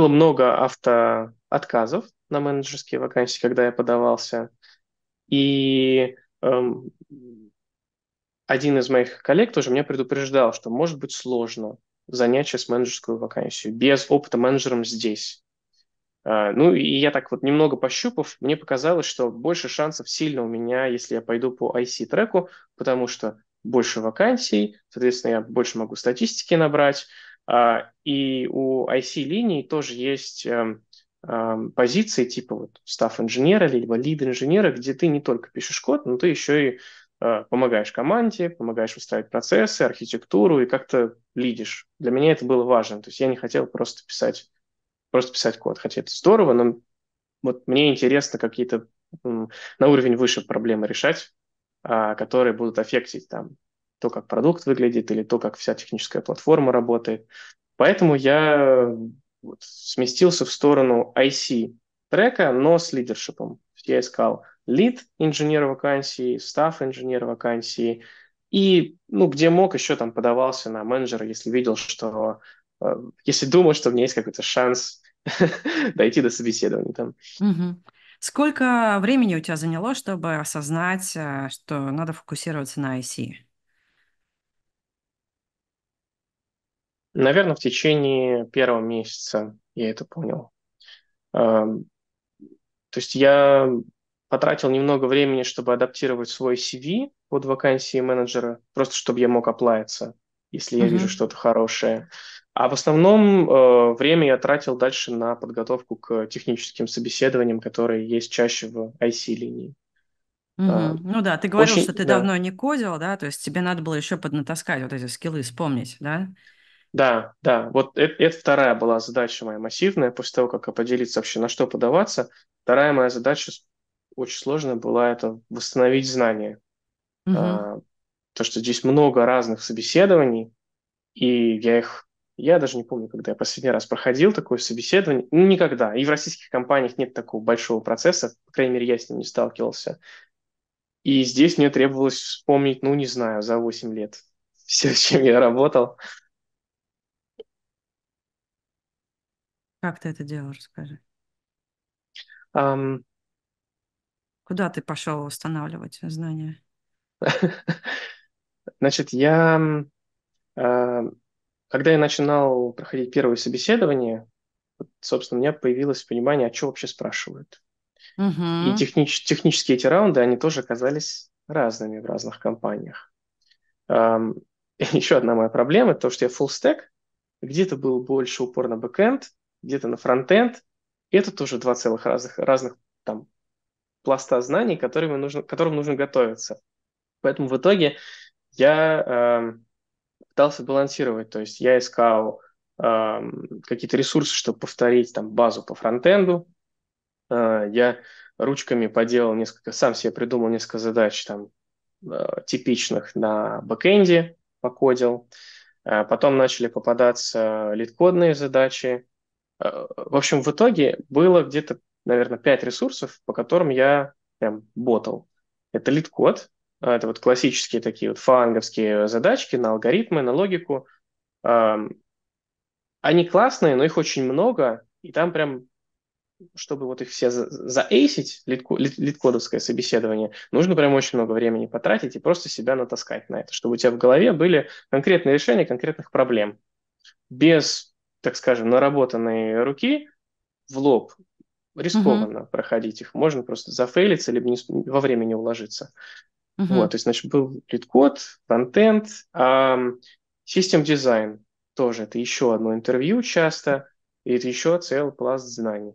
много автоотказов на менеджерские вакансии, когда я подавался. И эм, один из моих коллег тоже меня предупреждал, что может быть сложно занять сейчас менеджерскую вакансию без опыта менеджером здесь. А, ну, и я так вот немного пощупав, мне показалось, что больше шансов сильно у меня, если я пойду по IC-треку, потому что больше вакансий, соответственно, я больше могу статистики набрать. А, и у IC-линий тоже есть эм, эм, позиции типа вот став инженера либо лид инженера, где ты не только пишешь код, но ты еще и э, помогаешь команде, помогаешь выстраивать процессы, архитектуру и как-то лидишь. Для меня это было важно. То есть я не хотел просто писать просто писать код. Хотя это здорово, но вот мне интересно какие-то на уровень выше проблемы решать, а, которые будут аффектить там то, как продукт выглядит, или то, как вся техническая платформа работает. Поэтому я вот, сместился в сторону IC трека, но с лидершипом. Я искал лид инженера вакансии, став инженера вакансии, и, ну, где мог, еще там подавался на менеджера, если видел, что, э, если думал, что у меня есть какой-то шанс дойти до собеседования там. Угу. Сколько времени у тебя заняло, чтобы осознать, э, что надо фокусироваться на IC? Наверное, в течение первого месяца я это понял. То есть я потратил немного времени, чтобы адаптировать свой CV под вакансии менеджера, просто чтобы я мог оплавиться, если mm-hmm. я вижу что-то хорошее. А в основном э, время я тратил дальше на подготовку к техническим собеседованиям, которые есть чаще в IC-линии. Угу. А, ну да, ты говорил, очень, что ты да. давно не кодил, да, то есть тебе надо было еще поднатаскать вот эти скиллы, вспомнить, да? Да, да, вот это, это вторая была задача моя массивная, после того, как определиться вообще, на что подаваться. Вторая моя задача очень сложная была, это восстановить знания. Угу. А, то, что здесь много разных собеседований, и я их я даже не помню, когда я последний раз проходил такое собеседование. Ну, никогда. И в российских компаниях нет такого большого процесса. По крайней мере, я с ним не сталкивался. И здесь мне требовалось вспомнить, ну, не знаю, за 8 лет все, с чем я работал. Как ты это делал, расскажи. Um... Куда ты пошел устанавливать знания? Значит, я а, когда я начинал проходить первое собеседование, собственно, у меня появилось понимание, а что вообще спрашивают. Угу. И технич- технические эти раунды, они тоже оказались разными в разных компаниях. Um, еще одна моя проблема, то, что я full stack, где-то был больше упор на бэкэнд, где-то на фронтенд. это тоже два целых разных, разных там пласта знаний, которым нужно, которым нужно готовиться. Поэтому в итоге я э, пытался балансировать, то есть я искал э, какие-то ресурсы, чтобы повторить там базу по фронтенду, э, я ручками поделал несколько, сам себе придумал несколько задач там э, типичных на бэкэнде, покодил, э, потом начали попадаться лид задачи, э, в общем, в итоге было где-то, наверное, пять ресурсов, по которым я прям ботал. Это лид а, это вот классические такие вот фанговские задачки на алгоритмы, на логику. Они классные, но их очень много, и там прям чтобы вот их все заэйсить, литко, литкодовское собеседование, нужно прям очень много времени потратить и просто себя натаскать на это, чтобы у тебя в голове были конкретные решения конкретных проблем. Без, так скажем, наработанной руки в лоб рискованно угу. проходить их. Можно просто зафейлиться, либо не, во время не уложиться. Uh-huh. Вот, то есть, значит, был лид-код, контент, систем дизайн тоже это еще одно интервью часто, и это еще целый пласт знаний.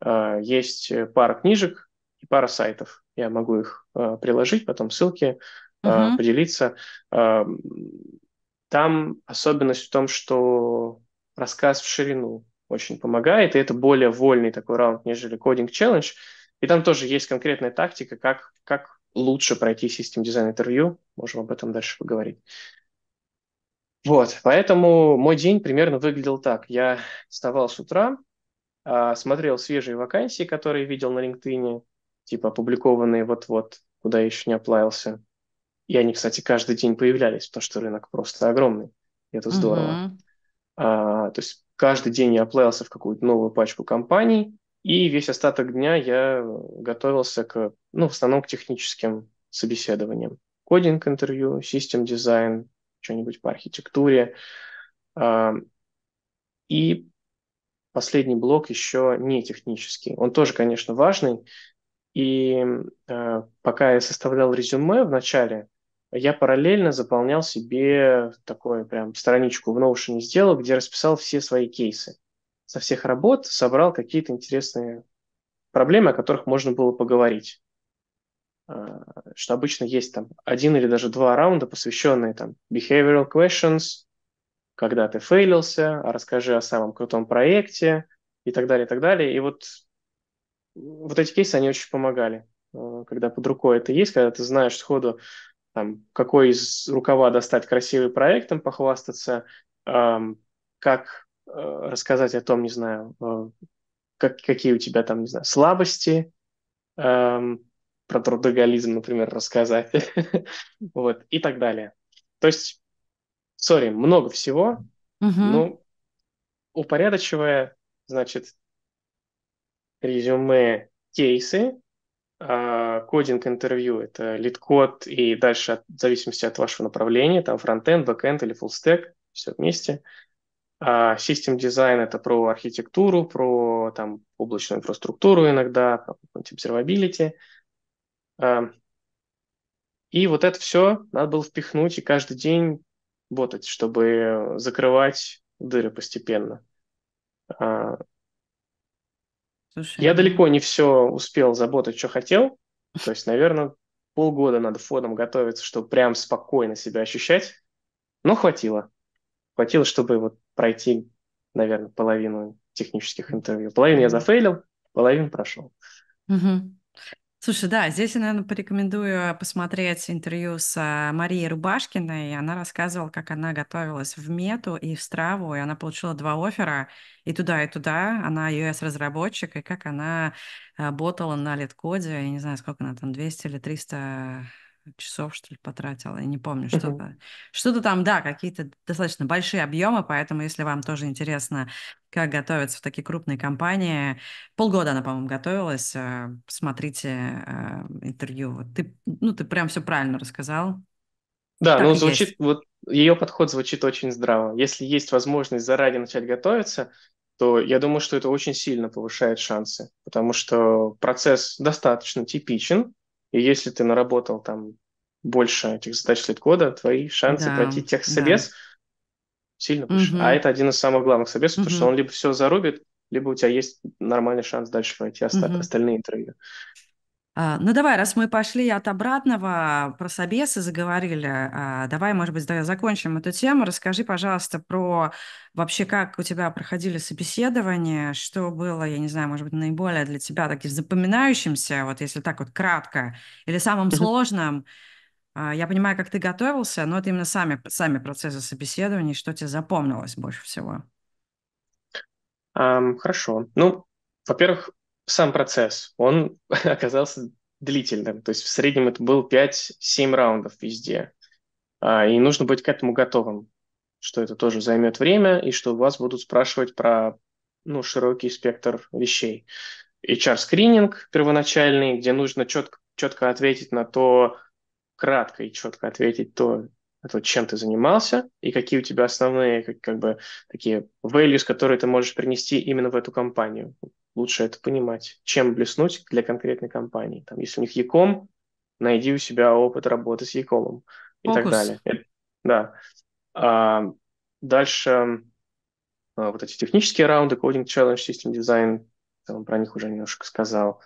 А, есть э, пара книжек и пара сайтов. Я могу их а, приложить, потом ссылки uh-huh. поделиться. Там особенность в том, что рассказ в ширину очень помогает, и это более вольный такой раунд, нежели кодинг челлендж. И там тоже есть конкретная тактика, как, как лучше пройти систем дизайн интервью. Можем об этом дальше поговорить. Вот, поэтому мой день примерно выглядел так. Я вставал с утра, а, смотрел свежие вакансии, которые видел на LinkedIn, типа опубликованные вот-вот, куда я еще не оплавился. И они, кстати, каждый день появлялись, потому что рынок просто огромный. И это здорово. Uh-huh. А, то есть каждый день я оплавился в какую-то новую пачку компаний, и весь остаток дня я готовился к, ну, в основном к техническим собеседованиям. Кодинг интервью, систем дизайн, что-нибудь по архитектуре. И последний блок еще не технический. Он тоже, конечно, важный. И э, пока я составлял резюме в начале, я параллельно заполнял себе такую прям страничку в Notion сделал, где расписал все свои кейсы со всех работ собрал какие-то интересные проблемы, о которых можно было поговорить. А, что обычно есть там один или даже два раунда, посвященные там behavioral questions, когда ты фейлился, а расскажи о самом крутом проекте и так далее, и так далее. И вот, вот эти кейсы, они очень помогали, а, когда под рукой это есть, когда ты знаешь сходу, там, какой из рукава достать красивый проект, там, похвастаться, эм, как Э, рассказать о том, не знаю, э, как, какие у тебя там, не знаю, слабости, эм, про трудоголизм, например, рассказать, вот, и так далее. То есть, сори, много всего, угу. ну, упорядочивая, значит, резюме, кейсы, а, кодинг интервью это лид-код и дальше от, в зависимости от вашего направления, там фронтенд, бэкенд или фуллстек, все вместе – а, систем дизайн – это про архитектуру, про там, облачную инфраструктуру иногда, про observability. А, и вот это все надо было впихнуть и каждый день ботать, чтобы закрывать дыры постепенно. А, Слушай, я ну далеко не все успел заботать, что хотел. То есть, наверное, полгода надо фоном готовиться, чтобы прям спокойно себя ощущать. Но хватило. Хватило, чтобы вот пройти, наверное, половину технических интервью. Половину я зафейлил, половину прошел. Угу. Слушай, да, здесь я, наверное, порекомендую посмотреть интервью с а, Марией Рубашкиной. Она рассказывала, как она готовилась в Мету и в Страву, и она получила два оффера и туда, и туда. Она US-разработчик, и как она а, ботала на лид я не знаю, сколько она там, 200 или 300 часов, что ли, потратила, я не помню, что-то. Что-то там, да, какие-то достаточно большие объемы, поэтому если вам тоже интересно, как готовиться в такие крупные компании, полгода она, по-моему, готовилась, э, смотрите э, интервью. Вот ты, ну, ты прям все правильно рассказал. Да, так ну, звучит, есть. вот ее подход звучит очень здраво. Если есть возможность заранее начать готовиться, то я думаю, что это очень сильно повышает шансы, потому что процесс достаточно типичен, и если ты наработал там больше этих задач лет года, твои шансы да, пройти тех собес да. сильно больше. Угу. А это один из самых главных собесов, угу. потому что он либо все зарубит, либо у тебя есть нормальный шанс дальше пройти угу. остальные интервью. А, ну давай, раз мы пошли от обратного, про собесы заговорили, а, давай, может быть, да, закончим эту тему. Расскажи, пожалуйста, про вообще, как у тебя проходили собеседования, что было, я не знаю, может быть, наиболее для тебя таким запоминающимся, вот если так вот кратко, или самым сложным. А, я понимаю, как ты готовился, но это именно сами, сами процессы собеседований, что тебе запомнилось больше всего? Um, хорошо. Ну, во-первых, сам процесс, он оказался длительным. То есть в среднем это был 5-7 раундов везде. А, и нужно быть к этому готовым, что это тоже займет время, и что вас будут спрашивать про ну, широкий спектр вещей. HR-скрининг первоначальный, где нужно четко, четко ответить на то, кратко и четко ответить то, то, чем ты занимался, и какие у тебя основные как, как бы такие values, которые ты можешь принести именно в эту компанию лучше это понимать, чем блеснуть для конкретной компании. Там, если у них Яком, найди у себя опыт работы с Якомом и Фокус. так далее. Это, да. А, дальше а, вот эти технические раунды, Coding Challenge, System Design, там, про них уже немножко сказал.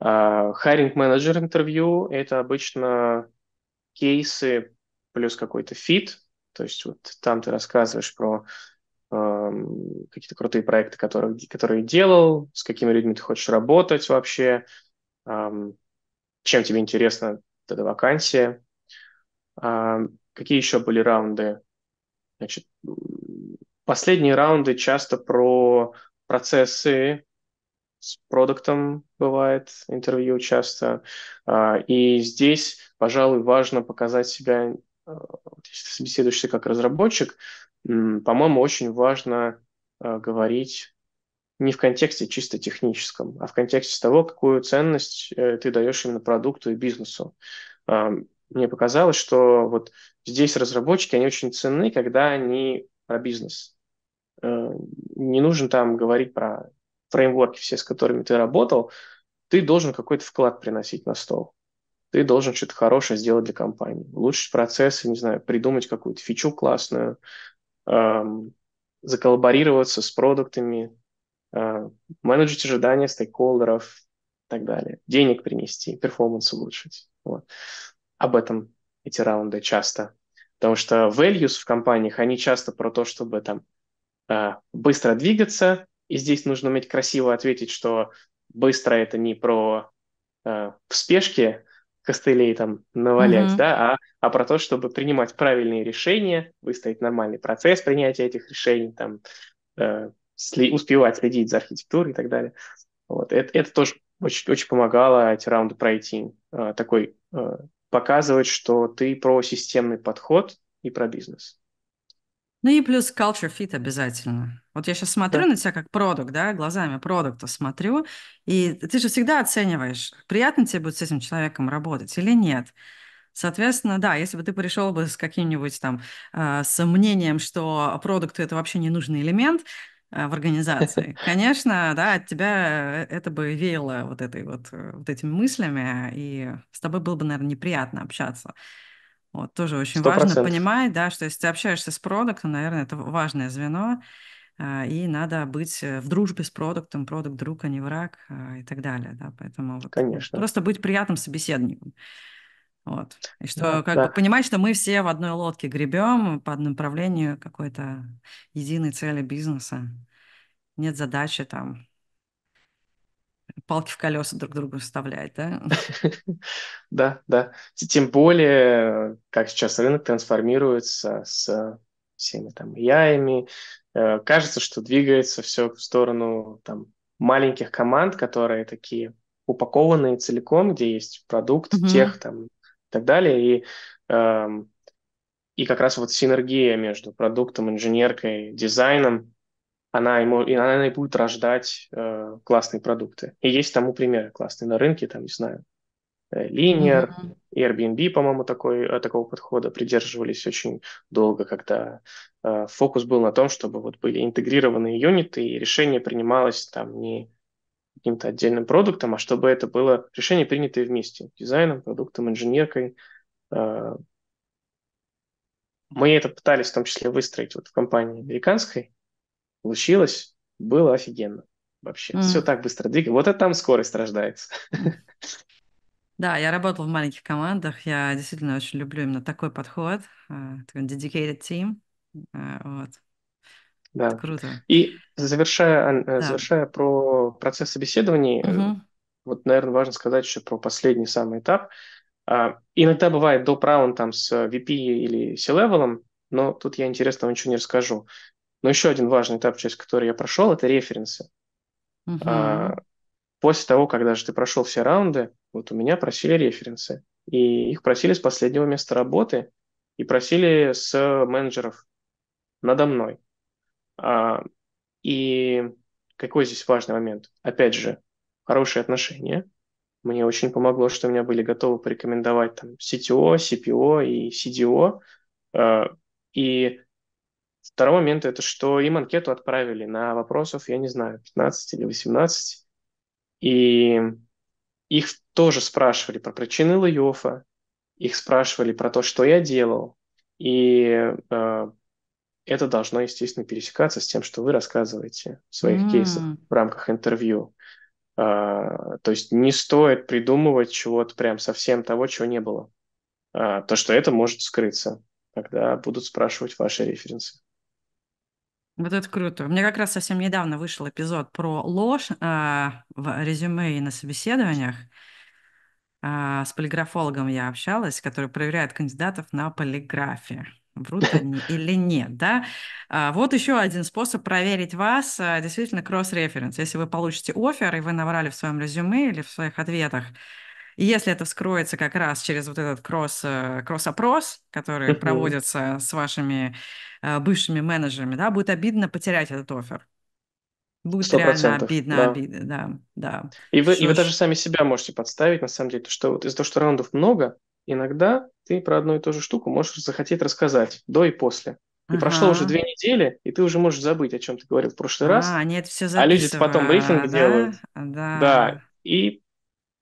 Хайринг менеджер интервью – это обычно кейсы плюс какой-то фит, то есть вот там ты рассказываешь про Эм, какие-то крутые проекты, которые, которые делал, с какими людьми ты хочешь работать вообще, эм, чем тебе интересна эта вакансия, эм, какие еще были раунды. Значит, последние раунды часто про процессы с продуктом бывает интервью часто. Э, и здесь, пожалуй, важно показать себя, э, если ты собеседуешься как разработчик, по-моему, очень важно э, говорить не в контексте чисто техническом, а в контексте того, какую ценность э, ты даешь именно продукту и бизнесу. А, мне показалось, что вот здесь разработчики, они очень ценны, когда они про бизнес. Э, не нужно там говорить про фреймворки все, с которыми ты работал. Ты должен какой-то вклад приносить на стол. Ты должен что-то хорошее сделать для компании. Улучшить процессы, не знаю, придумать какую-то фичу классную, Эм, заколлаборироваться с продуктами, э, менеджить ожидания стейкхолдеров и так далее, денег принести, перформанс улучшить. Вот. Об этом эти раунды часто. Потому что values в компаниях, они часто про то, чтобы там э, быстро двигаться, и здесь нужно уметь красиво ответить, что быстро это не про э, в спешке, костылей там навалять, mm-hmm. да, а, а про то, чтобы принимать правильные решения, выставить нормальный процесс принятия этих решений, там, э, сли, успевать следить за архитектурой и так далее. Вот. Это, это тоже очень, очень помогало эти раунды пройти. Э, такой э, показывать, что ты про системный подход и про бизнес. Ну и плюс culture fit обязательно. Вот я сейчас смотрю да. на тебя как продукт, да, глазами продукта смотрю, и ты же всегда оцениваешь, приятно тебе будет с этим человеком работать или нет. Соответственно, да, если бы ты пришел бы с каким-нибудь там э, сомнением, что продукту это вообще не нужный элемент э, в организации, конечно, да, от тебя э, это бы веяло вот этой вот, э, вот этими мыслями, и с тобой было бы, наверное, неприятно общаться. Вот, тоже очень 100%. важно понимать, да, что если ты общаешься с продуктом, наверное, это важное звено, а, и надо быть э, в дружбе с продуктом, продукт друг, а не враг а, и так далее, да, поэтому Конечно. просто быть приятным собеседником. Вот. И что, да, как да. бы понимать, что мы все в одной лодке гребем по направлению какой-то единой цели бизнеса. Нет задачи там палки в колеса друг другу вставлять, да? Да, да. Тем более, как сейчас рынок трансформируется с всеми там яями. Э, кажется, что двигается все в сторону там маленьких команд, которые такие упакованные целиком, где есть продукт, mm-hmm. тех там и так далее. И, эм, и как раз вот синергия между продуктом, инженеркой, дизайном она ему, и она и будет рождать э, классные продукты. И есть тому примеры классные на рынке, там, не знаю, э, Linear, mm-hmm. и Airbnb, по-моему, такой, э, такого подхода придерживались очень долго, когда э, фокус был на том, чтобы вот были интегрированные юниты, и решение принималось там не каким-то отдельным продуктом, а чтобы это было решение, принятое вместе, дизайном, продуктом, инженеркой. Э, мы это пытались в том числе выстроить вот в компании американской, Получилось, было офигенно вообще. Mm. Все так быстро двигаем. Вот это там скорость рождается. Да, я работала в маленьких командах. Я действительно очень люблю именно такой подход. Э, такой dedicated team. Э, вот. Да. Это круто. И завершая, э, да. завершая про процесс собеседований, угу. вот, наверное, важно сказать еще про последний самый этап. А, иногда бывает доп раунд там с VP или C-левелом, но тут я интересного ничего не расскажу. Но еще один важный этап, через который я прошел, это референсы. Uh-huh. А, после того, когда же ты прошел все раунды, вот у меня просили референсы. И их просили с последнего места работы и просили с менеджеров надо мной. А, и какой здесь важный момент? Опять же, хорошие отношения. Мне очень помогло, что меня были готовы порекомендовать там CTO, CPO и CDO. А, и Второй момент – это что им анкету отправили на вопросов, я не знаю, 15 или 18, и их тоже спрашивали про причины лейофа, их спрашивали про то, что я делал, и э, это должно, естественно, пересекаться с тем, что вы рассказываете в своих mm. кейсах в рамках интервью. Uh, то есть не стоит придумывать чего-то прям совсем того, чего не было. Uh, то, что это может скрыться, когда будут спрашивать ваши референсы. Вот это круто. У меня как раз совсем недавно вышел эпизод про ложь э, в резюме и на собеседованиях. Э, с полиграфологом я общалась, который проверяет кандидатов на полиграфе. Врут они или нет, да? А, вот еще один способ проверить вас, а, действительно, кросс-референс. Если вы получите офер, и вы наврали в своем резюме или в своих ответах, и если это вскроется как раз через вот этот кросс, э, кросс-опрос, который uh-huh. проводится с вашими э, бывшими менеджерами, да, будет обидно потерять этот офер. Будет 100%, реально обидно, да. обидно, да, да. И вы, и вы даже сами себя можете подставить, на самом деле, что вот из-за того, что раундов много, иногда ты про одну и ту же штуку можешь захотеть рассказать до и после. И ага. прошло уже две недели, и ты уже можешь забыть, о чем ты говорил в прошлый а, раз. А, нет, все записывают. А люди потом брифинг да? делают. Да. да. И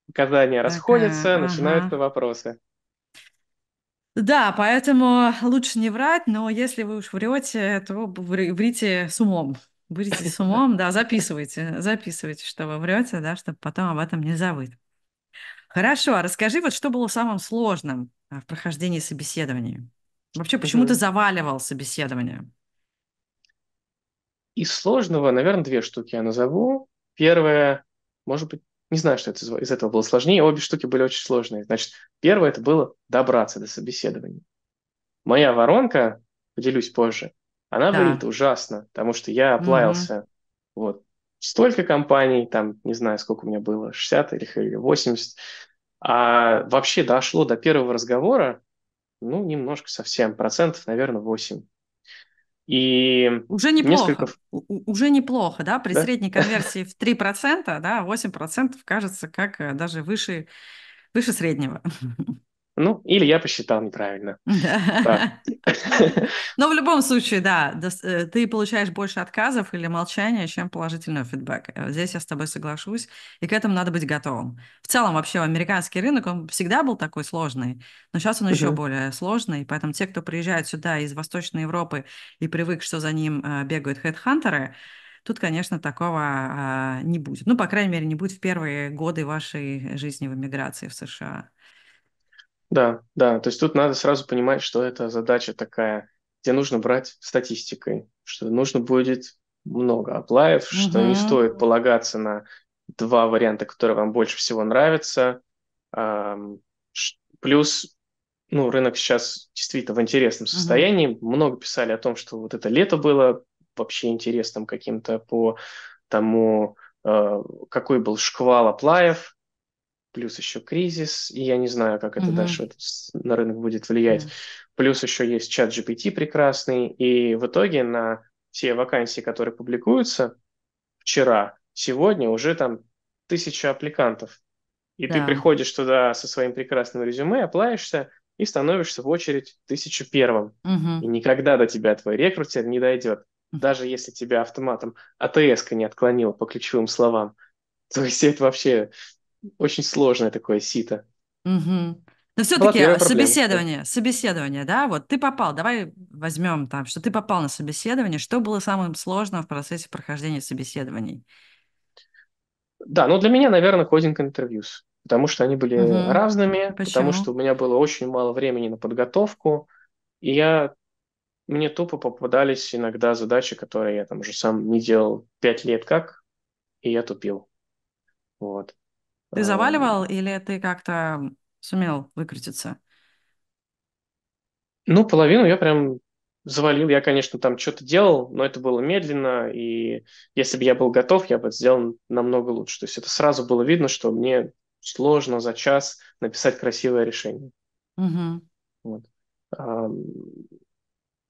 показания расходятся, ага, начинаются ага. вопросы. Да, поэтому лучше не врать, но если вы уж врете, то врите с умом. Врите с умом, да, записывайте, записывайте, что вы врете, да, чтобы потом об этом не забыть. Хорошо, а расскажи, вот что было самым сложным а, в прохождении собеседования? Вообще, почему mm ты заваливал собеседование? Из сложного, наверное, две штуки я назову. Первое, может быть, не знаю, что это из этого было сложнее. Обе штуки были очень сложные. Значит, первое это было добраться до собеседования. Моя воронка, поделюсь позже, она да. выглядит ужасно, потому что я оплавился. Угу. Вот. Столько компаний, там, не знаю, сколько у меня было, 60 или 80. А вообще дошло до первого разговора, ну, немножко совсем, процентов, наверное, 8. И уже неплохо, несколько... уже неплохо, да, при да? средней конверсии в 3%, да, 8% кажется как э, даже выше, выше среднего. Ну, или я посчитал неправильно. Но ну, в любом случае, да, э, ты получаешь больше отказов или молчания, чем положительного фидбэка. Здесь я с тобой соглашусь, и к этому надо быть готовым. В целом, вообще, американский рынок, он всегда был такой сложный, но сейчас он еще более сложный, поэтому те, кто приезжает сюда из Восточной Европы и привык, что за ним э, бегают хедхантеры, тут, конечно, такого а, не будет. Ну, по крайней мере, не будет в первые годы вашей жизни в эмиграции в США. Да, да, то есть тут надо сразу понимать, что это задача такая, где нужно брать статистикой, что нужно будет много оплаев, угу. что не стоит полагаться на два варианта, которые вам больше всего нравятся. Плюс, ну, рынок сейчас действительно в интересном состоянии. Угу. Много писали о том, что вот это лето было вообще интересным каким-то по тому, э, какой был шквал оплаев, плюс еще кризис, и я не знаю, как это угу. дальше на рынок будет влиять. Угу. Плюс еще есть чат GPT прекрасный, и в итоге на все вакансии, которые публикуются вчера, сегодня уже там тысяча аппликантов. И да. ты приходишь туда со своим прекрасным резюме, оплаешься и становишься в очередь тысячу первым. Угу. И никогда до тебя твой рекрутер не дойдет. Даже если тебя автоматом АТС не отклонила по ключевым словам. То есть это вообще очень сложное такое сито. Угу. Но ну, все-таки собеседование, собеседование, да, вот ты попал, давай возьмем там, что ты попал на собеседование, что было самым сложным в процессе прохождения собеседований? Да, ну для меня, наверное, кодинг интервьюс, потому что они были угу. разными, Почему? потому что у меня было очень мало времени на подготовку, и я мне тупо попадались иногда задачи, которые я там уже сам не делал пять лет как, и я тупил. Вот. Ты заваливал эм. или ты как-то сумел выкрутиться? Ну, половину я прям завалил. Я, конечно, там что-то делал, но это было медленно, и если бы я был готов, я бы сделал намного лучше. То есть это сразу было видно, что мне сложно за час написать красивое решение. Угу. Вот. А,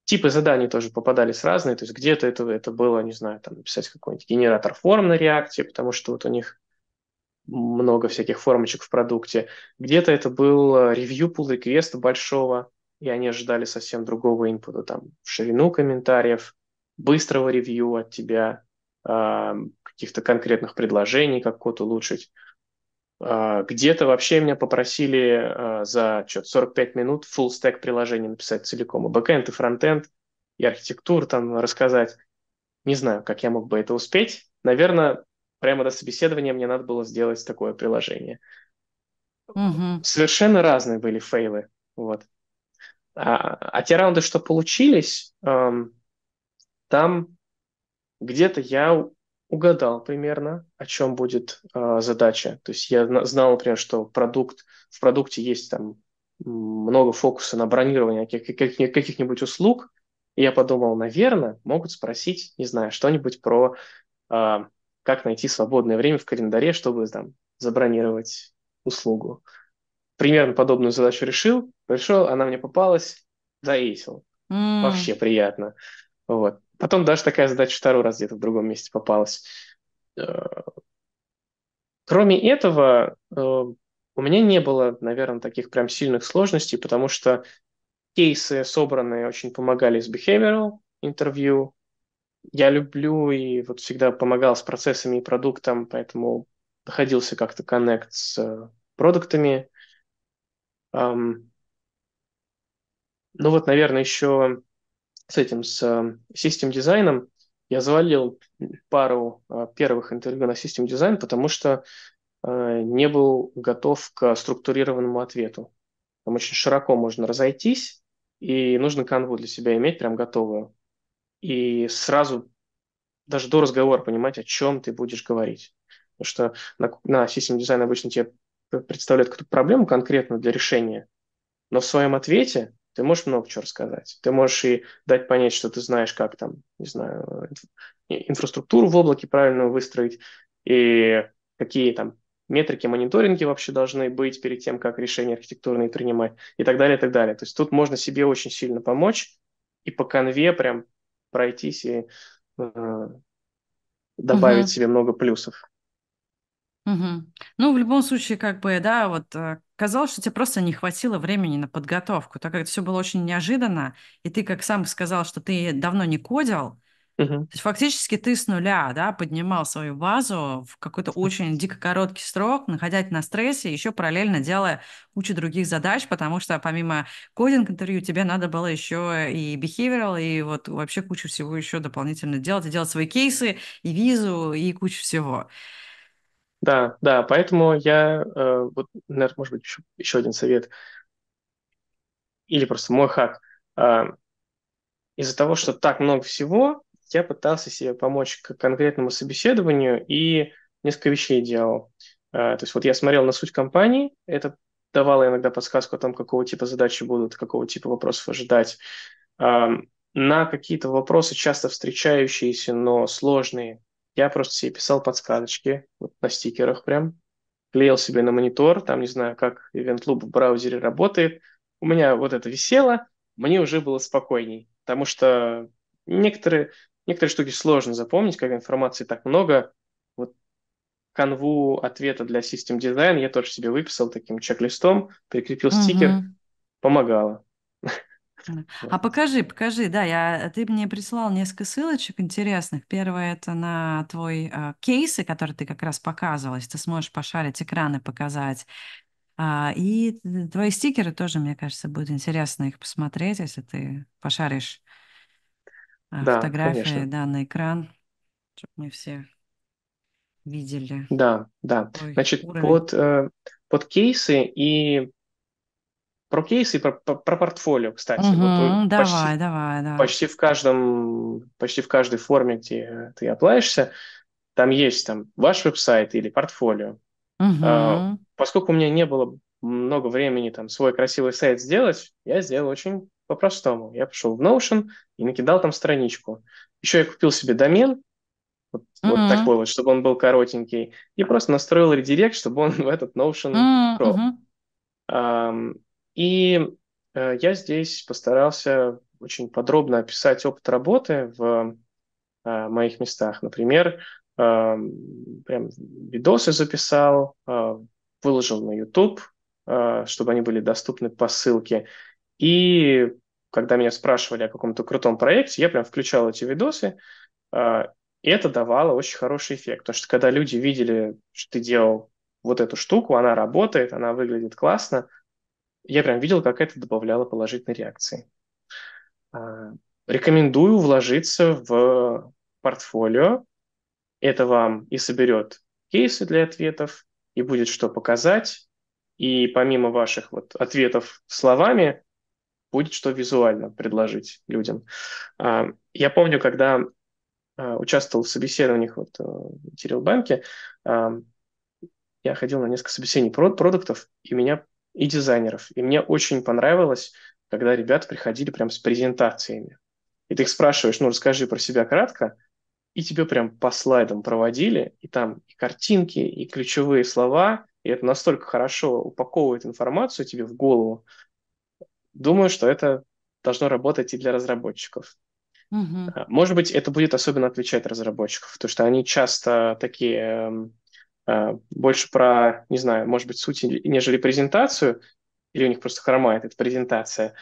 типы заданий тоже попадались разные, то есть где-то это, это было, не знаю, там написать какой-нибудь генератор форм на реакции, потому что вот у них много всяких формочек в продукте. Где-то это был э, ревью пул реквеста большого, и они ожидали совсем другого инпута, там, ширину комментариев, быстрого ревью от тебя, а, каких-то конкретных предложений, как код улучшить. А, где-то вообще меня попросили а, за что 45 минут full stack приложение написать целиком, и бэкэнд, и фронтенд, и архитектуру там рассказать. Не знаю, как я мог бы это успеть. Наверное, прямо до собеседования мне надо было сделать такое приложение. Угу. Совершенно разные были фейлы. Вот. А, а те раунды, что получились, эм, там где-то я угадал примерно, о чем будет э, задача. То есть я знал, например, что продукт, в продукте есть там много фокуса на бронирование каких-нибудь услуг, и я подумал, наверное, могут спросить, не знаю, что-нибудь про э, как найти свободное время в календаре, чтобы там, забронировать услугу. Примерно подобную задачу решил, пришел, она мне попалась, заэсил. Mm. Вообще приятно. Вот. Потом даже такая задача второй раз где-то в другом месте попалась. Э, кроме этого, э, у меня не было, наверное, таких прям сильных сложностей, потому что кейсы собранные очень помогали с behavioral интервью, я люблю и вот всегда помогал с процессами и продуктом, поэтому находился как-то коннект с э, продуктами. Um, ну вот, наверное, еще с этим, с э, систем дизайном я завалил пару э, первых интервью на систем дизайн, потому что не был готов к структурированному ответу. Там очень широко можно разойтись, и нужно канву для себя иметь прям готовую и сразу даже до разговора понимать, о чем ты будешь говорить. Потому что на, на систем дизайн обычно тебе представляют какую-то проблему конкретно для решения, но в своем ответе ты можешь много чего рассказать. Ты можешь и дать понять, что ты знаешь, как там, не знаю, инфраструктуру в облаке правильно выстроить, и какие там метрики мониторинги вообще должны быть перед тем, как решения архитектурные принимать, и так далее, и так далее. То есть тут можно себе очень сильно помочь, и по конве прям пройтись и э, добавить угу. себе много плюсов. Угу. Ну, в любом случае, как бы, да, вот э, казалось, что тебе просто не хватило времени на подготовку, так как это все было очень неожиданно, и ты, как сам сказал, что ты давно не кодил, то есть фактически ты с нуля да, поднимал свою базу в какой-то очень дико короткий срок, находясь на стрессе, еще параллельно делая кучу других задач, потому что помимо кодинг-интервью тебе надо было еще и behavioral, и вот вообще кучу всего еще дополнительно делать, и делать свои кейсы, и визу, и кучу всего. Да, да, поэтому я, э, вот, наверное, может быть, еще, еще один совет, или просто мой хак. Э, из-за того, что так много всего, я пытался себе помочь к конкретному собеседованию и несколько вещей делал. Э, то есть вот я смотрел на суть компании, это давало иногда подсказку о том, какого типа задачи будут, какого типа вопросов ожидать. На какие-то вопросы, часто встречающиеся, но сложные, я просто себе писал подсказочки вот на стикерах прям, клеил себе на монитор, там не знаю, как Event Loop в браузере работает. У меня вот это висело, мне уже было спокойней, потому что некоторые Некоторые штуки сложно запомнить, как информации так много. Вот канву ответа для систем дизайн я тоже себе выписал таким чек-листом, прикрепил угу. стикер, помогало. А покажи, покажи, да, я, ты мне прислал несколько ссылочек интересных. Первое это на твой э, кейсы, которые ты как раз показывалась. Ты сможешь пошарить экраны, показать. А, и э, твои стикеры тоже, мне кажется, будет интересно их посмотреть, если ты пошаришь а, да, фотографии, конечно. да, на экран, чтобы мы все видели. Да, да. Ой, Значит, уровень. под, э, под кейсы и про кейсы и про, про, про портфолио, кстати. Угу, вот э, давай, почти, давай, давай. Почти в каждом, почти в каждой форме, где ты оплаешься, там есть там ваш веб-сайт или портфолио. Угу. А, поскольку у меня не было много времени там свой красивый сайт сделать, я сделал очень по-простому. Я пошел в Notion и накидал там страничку. Еще я купил себе домен, вот, mm-hmm. вот такой вот, чтобы он был коротенький, и просто настроил редирект, чтобы он в этот Notion Pro. Mm-hmm. и э, я здесь постарался очень подробно описать опыт работы в э, моих местах. Например, прям видосы записал, э, выложил на YouTube, чтобы они были доступны по ссылке. И когда меня спрашивали о каком-то крутом проекте, я прям включал эти видосы, а, и это давало очень хороший эффект. Потому что когда люди видели, что ты делал вот эту штуку, она работает, она выглядит классно, я прям видел, как это добавляло положительной реакции. А, рекомендую вложиться в портфолио. Это вам и соберет кейсы для ответов, и будет что показать. И помимо ваших вот ответов словами, будет что визуально предложить людям. А, я помню, когда а, участвовал в собеседованиях вот э, в Терил а, я ходил на несколько собеседований продуктов и меня и дизайнеров. И мне очень понравилось, когда ребята приходили прям с презентациями. И ты их спрашиваешь, ну, расскажи про себя кратко, и тебе прям по слайдам проводили, и там и картинки, и ключевые слова, и это настолько хорошо упаковывает информацию тебе в голову, думаю, что это должно работать и для разработчиков. Угу. Может быть, это будет особенно отличать разработчиков, потому что они часто такие эм, а, больше про, не знаю, может быть, суть, нежели презентацию, или у них просто хромает эта презентация.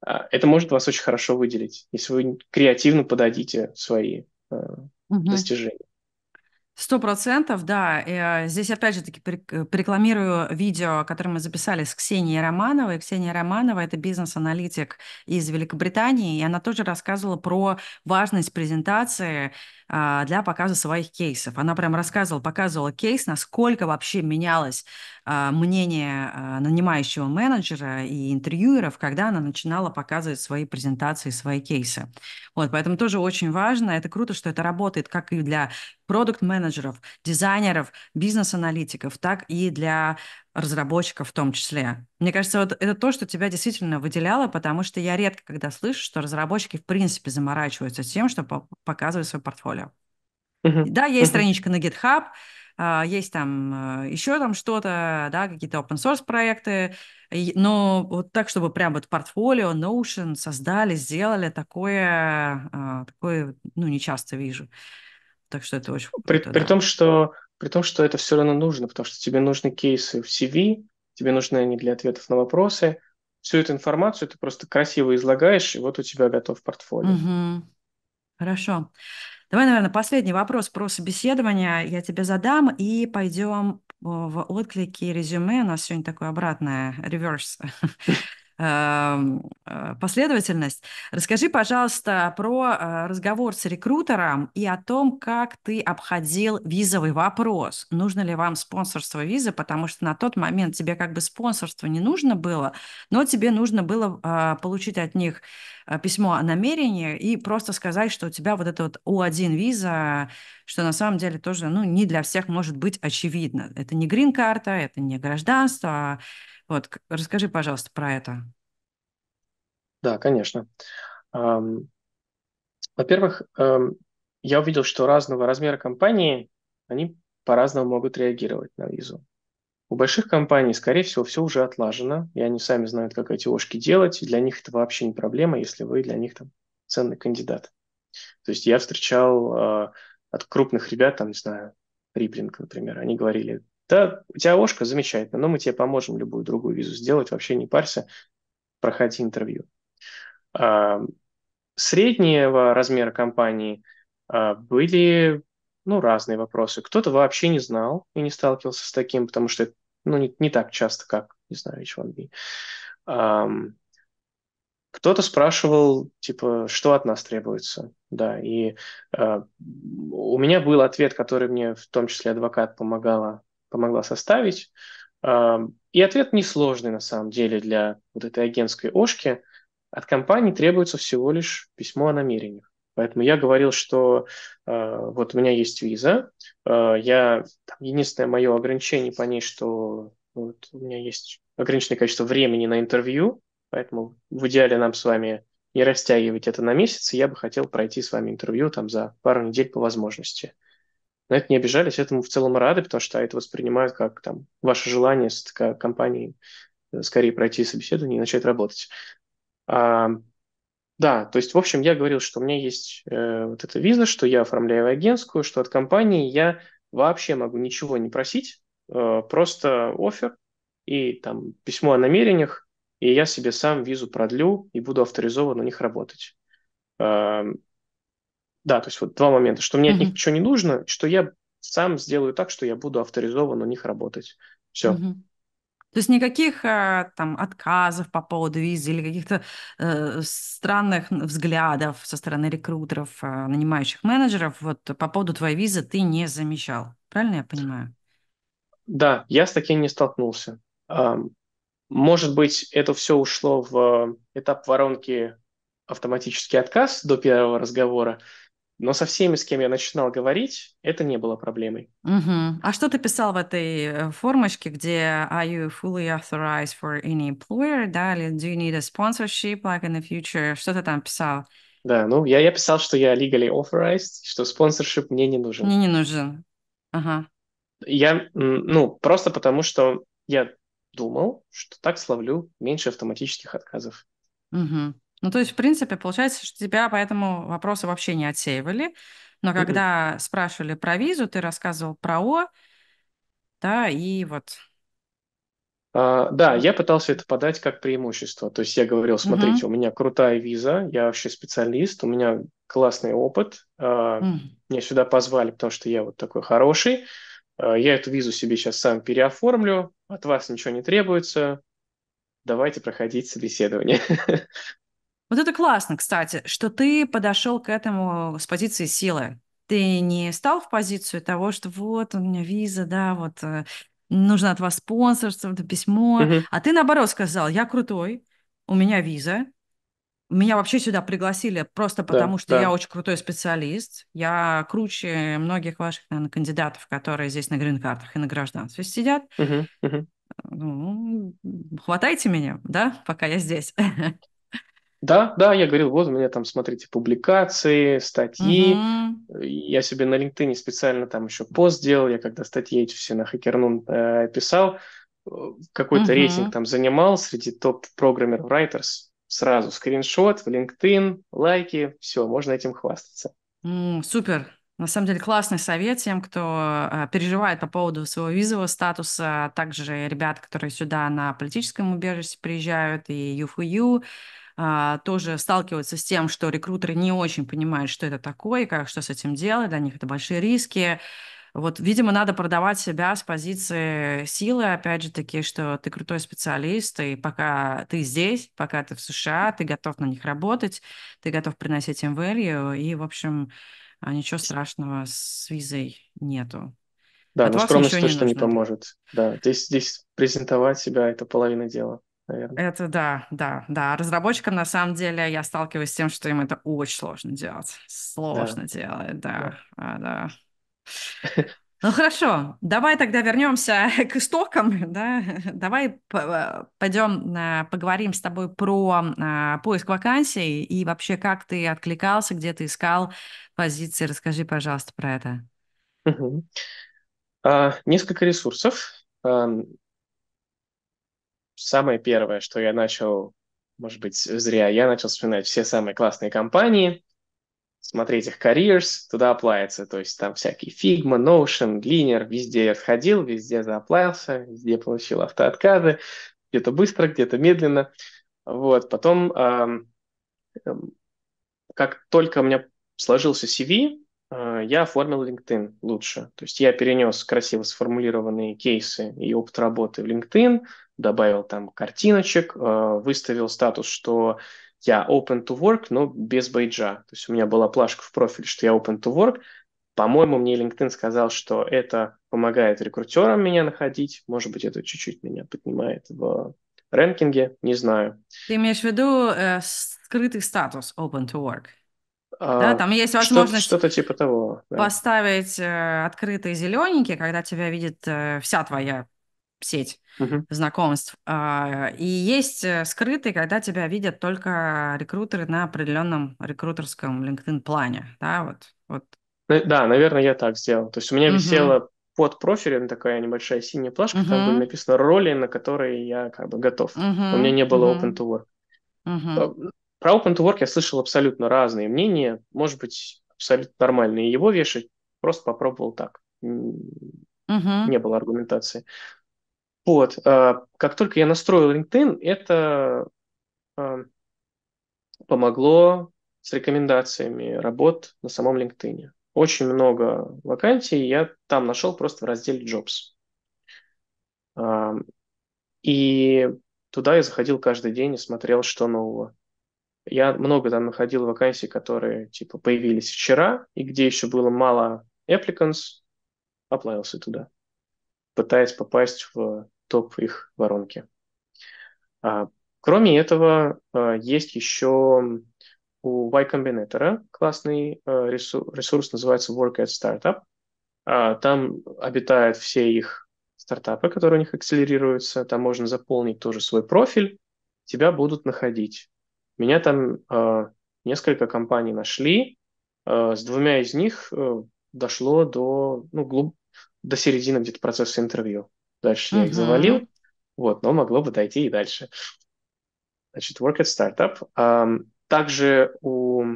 А, это может вас очень хорошо выделить, если вы креативно подадите свои угу. достижения. Сто процентов, да. Э, здесь опять же таки э, рекламирую видео, которое мы записали с Ксенией Романовой. Ксения Романова – это бизнес-аналитик из Великобритании, и она тоже рассказывала про важность презентации а, для показа своих кейсов. Она прям рассказывала, показывала кейс, насколько вообще менялось а, мнение а, нанимающего менеджера и интервьюеров, когда она начинала показывать свои презентации, свои кейсы. Вот, поэтому тоже очень важно. Это круто, что это работает как и для продукт-менеджеров, дизайнеров, бизнес-аналитиков, так и для разработчиков в том числе. Мне кажется, вот это то, что тебя действительно выделяло, потому что я редко когда слышу, что разработчики в принципе заморачиваются тем, что показывают свое портфолио. Uh-huh. Да, есть uh-huh. страничка на GitHub, а, есть там э, еще там что-то, да, какие-то open source проекты, но вот так, чтобы прям вот портфолио, Notion создали, сделали, такое, а, такое, ну, не часто вижу. Так что это очень... При, при да. том, что при том, что это все равно нужно, потому что тебе нужны кейсы в CV, тебе нужны они для ответов на вопросы. Всю эту информацию ты просто красиво излагаешь, и вот у тебя готов портфолио. Угу. Хорошо. Давай, наверное, последний вопрос про собеседование я тебе задам, и пойдем э, в отклики резюме. У нас сегодня такое обратное, реверс Эм, э, последовательность. Расскажи, пожалуйста, про э, разговор с рекрутером и о том, как ты обходил визовый вопрос. Нужно ли вам спонсорство визы, потому что на тот момент тебе как бы спонсорство не нужно было, но тебе нужно было э, получить от них письмо о намерении и просто сказать, что у тебя вот эта вот У1 виза что на самом деле тоже ну, не для всех может быть очевидно. Это не грин-карта, это не гражданство. А вот, расскажи, пожалуйста, про это. Да, конечно. Во-первых, я увидел, что разного размера компании, они по-разному могут реагировать на визу. У больших компаний, скорее всего, все уже отлажено, и они сами знают, как эти ошки делать, и для них это вообще не проблема, если вы для них там ценный кандидат. То есть я встречал а, от крупных ребят, там, не знаю, Риблинг, например, они говорили, да, у тебя Ошка замечательно, но мы тебе поможем любую другую визу сделать, вообще не парься, проходи интервью. А, среднего размера компании а, были ну, разные вопросы. Кто-то вообще не знал и не сталкивался с таким, потому что ну, не, не так часто, как, не знаю, H1B. Um, кто-то спрашивал, типа, что от нас требуется, да, и э, у меня был ответ, который мне в том числе адвокат помогала, помогла составить, э, и ответ несложный на самом деле для вот этой агентской ошки. От компании требуется всего лишь письмо о намерениях. Поэтому я говорил, что э, вот у меня есть виза, э, я там, единственное мое ограничение по ней, что вот, у меня есть ограниченное количество времени на интервью, Поэтому в идеале нам с вами не растягивать это на месяц, и я бы хотел пройти с вами интервью там за пару недель по возможности. Но это не обижались, этому в целом рады, потому что это воспринимают как там ваше желание с компанией э, скорее пройти собеседование и начать работать. А, да, то есть, в общем, я говорил, что у меня есть э, вот эта виза, что я оформляю агентскую, что от компании я вообще могу ничего не просить, э, просто офер и там письмо о намерениях, и я себе сам визу продлю и буду авторизован у них работать. Эм, да, то есть вот два момента, что мне от них ничего не нужно, что я сам сделаю так, что я буду авторизован у них работать. Все. То есть никаких э, там отказов по поводу визы или каких-то э, странных взглядов со стороны рекрутеров, э, нанимающих менеджеров, вот по поводу твоей визы ты не замечал. Правильно я понимаю? Да, я с таким не столкнулся. Может быть, это все ушло в э, этап воронки автоматический отказ до первого разговора, но со всеми, с кем я начинал говорить, это не было проблемой. Угу. А что ты писал в этой э, формочке, где are you fully authorized for any employer, да, или do you need a sponsorship like in the future? Что ты там писал? Да, ну я, я писал, что я legally authorized, что спонсоршип мне не нужен. Мне не нужен. Ага. Я, ну, просто потому что я думал, что так словлю меньше автоматических отказов. Угу. Ну, то есть, в принципе, получается, что тебя поэтому вопросы вообще не отсеивали. Но когда угу. спрашивали про визу, ты рассказывал про О, да, и вот. А, да, я пытался это подать как преимущество. То есть я говорил, смотрите, угу. у меня крутая виза, я вообще специалист, у меня классный опыт, угу. меня сюда позвали, потому что я вот такой хороший. Э, я эту визу себе сейчас сам переоформлю, от вас ничего не требуется, давайте проходить собеседование. Вот это классно, кстати, что ты подошел к этому с позиции силы. Ты не стал в позицию того, что вот у меня виза, да, вот э, нужно от вас спонсорство, письмо. Угу. А ты наоборот сказал, я крутой, у меня виза, меня вообще сюда пригласили просто потому, да, что да. я очень крутой специалист. Я круче многих ваших, наверное, кандидатов, которые здесь на грин-картах и на гражданстве сидят. Угу, угу. Ну, хватайте меня, да, пока я здесь. Да, да, я говорил, вот у меня там, смотрите, публикации, статьи. Угу. Я себе на LinkedIn специально там еще пост делал. Я когда статьи эти все на Хакернун э, писал, э, какой-то угу. рейтинг там занимал среди топ-программеров Writers сразу скриншот в LinkedIn, лайки, все, можно этим хвастаться. Mm, супер, на самом деле классный совет тем, кто э, переживает по поводу своего визового статуса, а также ребят, которые сюда на политическом убежище приезжают, и u а, тоже сталкиваются с тем, что рекрутеры не очень понимают, что это такое, как, что с этим делать, для них это большие риски. Вот, видимо, надо продавать себя с позиции силы, опять же таки, что ты крутой специалист, и пока ты здесь, пока ты в США, ты готов на них работать, ты готов приносить им value, и, в общем, а, ничего страшного с визой нету. Да, От но скромность точно не, нужно. не поможет. Да, здесь, здесь презентовать себя – это половина дела наверное. Это да, да, да. А разработчикам на самом деле я сталкиваюсь с тем, что им это очень сложно делать. Сложно да. делать, да. да. А, да. Ну хорошо, давай тогда вернемся к истокам, да? Давай э, пойдем э, поговорим с тобой про э, поиск вакансий и вообще как ты откликался, где ты искал позиции. Расскажи, пожалуйста, про это. А, несколько ресурсов. самое первое, что я начал, может быть, зря, я начал вспоминать все самые классные компании, смотреть их careers, туда аплается. То есть там всякие Figma, Notion, Gleaner, везде отходил, везде заоплавился везде получил автоотказы, где-то быстро, где-то медленно. Вот, потом, эм, эм, как только у меня сложился CV, э, я оформил LinkedIn лучше. То есть я перенес красиво сформулированные кейсы и опыт работы в LinkedIn, добавил там картиночек, э, выставил статус, что я open to work, но без бейджа. То есть у меня была плашка в профиле, что я open to work. По-моему, мне LinkedIn сказал, что это помогает рекрутерам меня находить. Может быть, это чуть-чуть меня поднимает в рэнкинге, не знаю. Ты имеешь в виду э, скрытый статус open to work? А, да, там есть возможность что-то, что типа того, да. поставить э, открытые зелененькие, когда тебя видит э, вся твоя сеть uh-huh. знакомств. А, и есть э, скрытый, когда тебя видят только рекрутеры на определенном рекрутерском LinkedIn плане. Да, вот, вот. Да, наверное, я так сделал. То есть у меня uh-huh. висела под профилем такая небольшая синяя плашка, uh-huh. там были написано роли, на которые я как бы готов. Uh-huh. У меня не было uh-huh. open to work. Uh-huh. Про open to work я слышал абсолютно разные мнения, может быть, абсолютно нормальные. Его вешать просто попробовал так. Uh-huh. Не было аргументации. Вот, э, как только я настроил LinkedIn, это э, помогло с рекомендациями работ на самом LinkedIn. Очень много вакансий я там нашел просто в разделе Jobs. И туда я заходил каждый день и смотрел, что нового. Я много там находил вакансий, которые типа появились вчера, и где еще было мало applicants, оплавился туда, пытаясь попасть в топ их воронки. А, кроме этого, а, есть еще у Y Combinator классный а, ресурс, называется Work at Startup. Там обитают все их стартапы, которые у них акселерируются. Там можно заполнить тоже свой профиль, тебя будут находить. Меня там несколько компаний нашли, с двумя из них э, дошло до, ну, глуб... до середины где-то процесса интервью. Дальше я их завалил, вот, но могло бы дойти и дальше. Значит, Work at Startup. Также у э,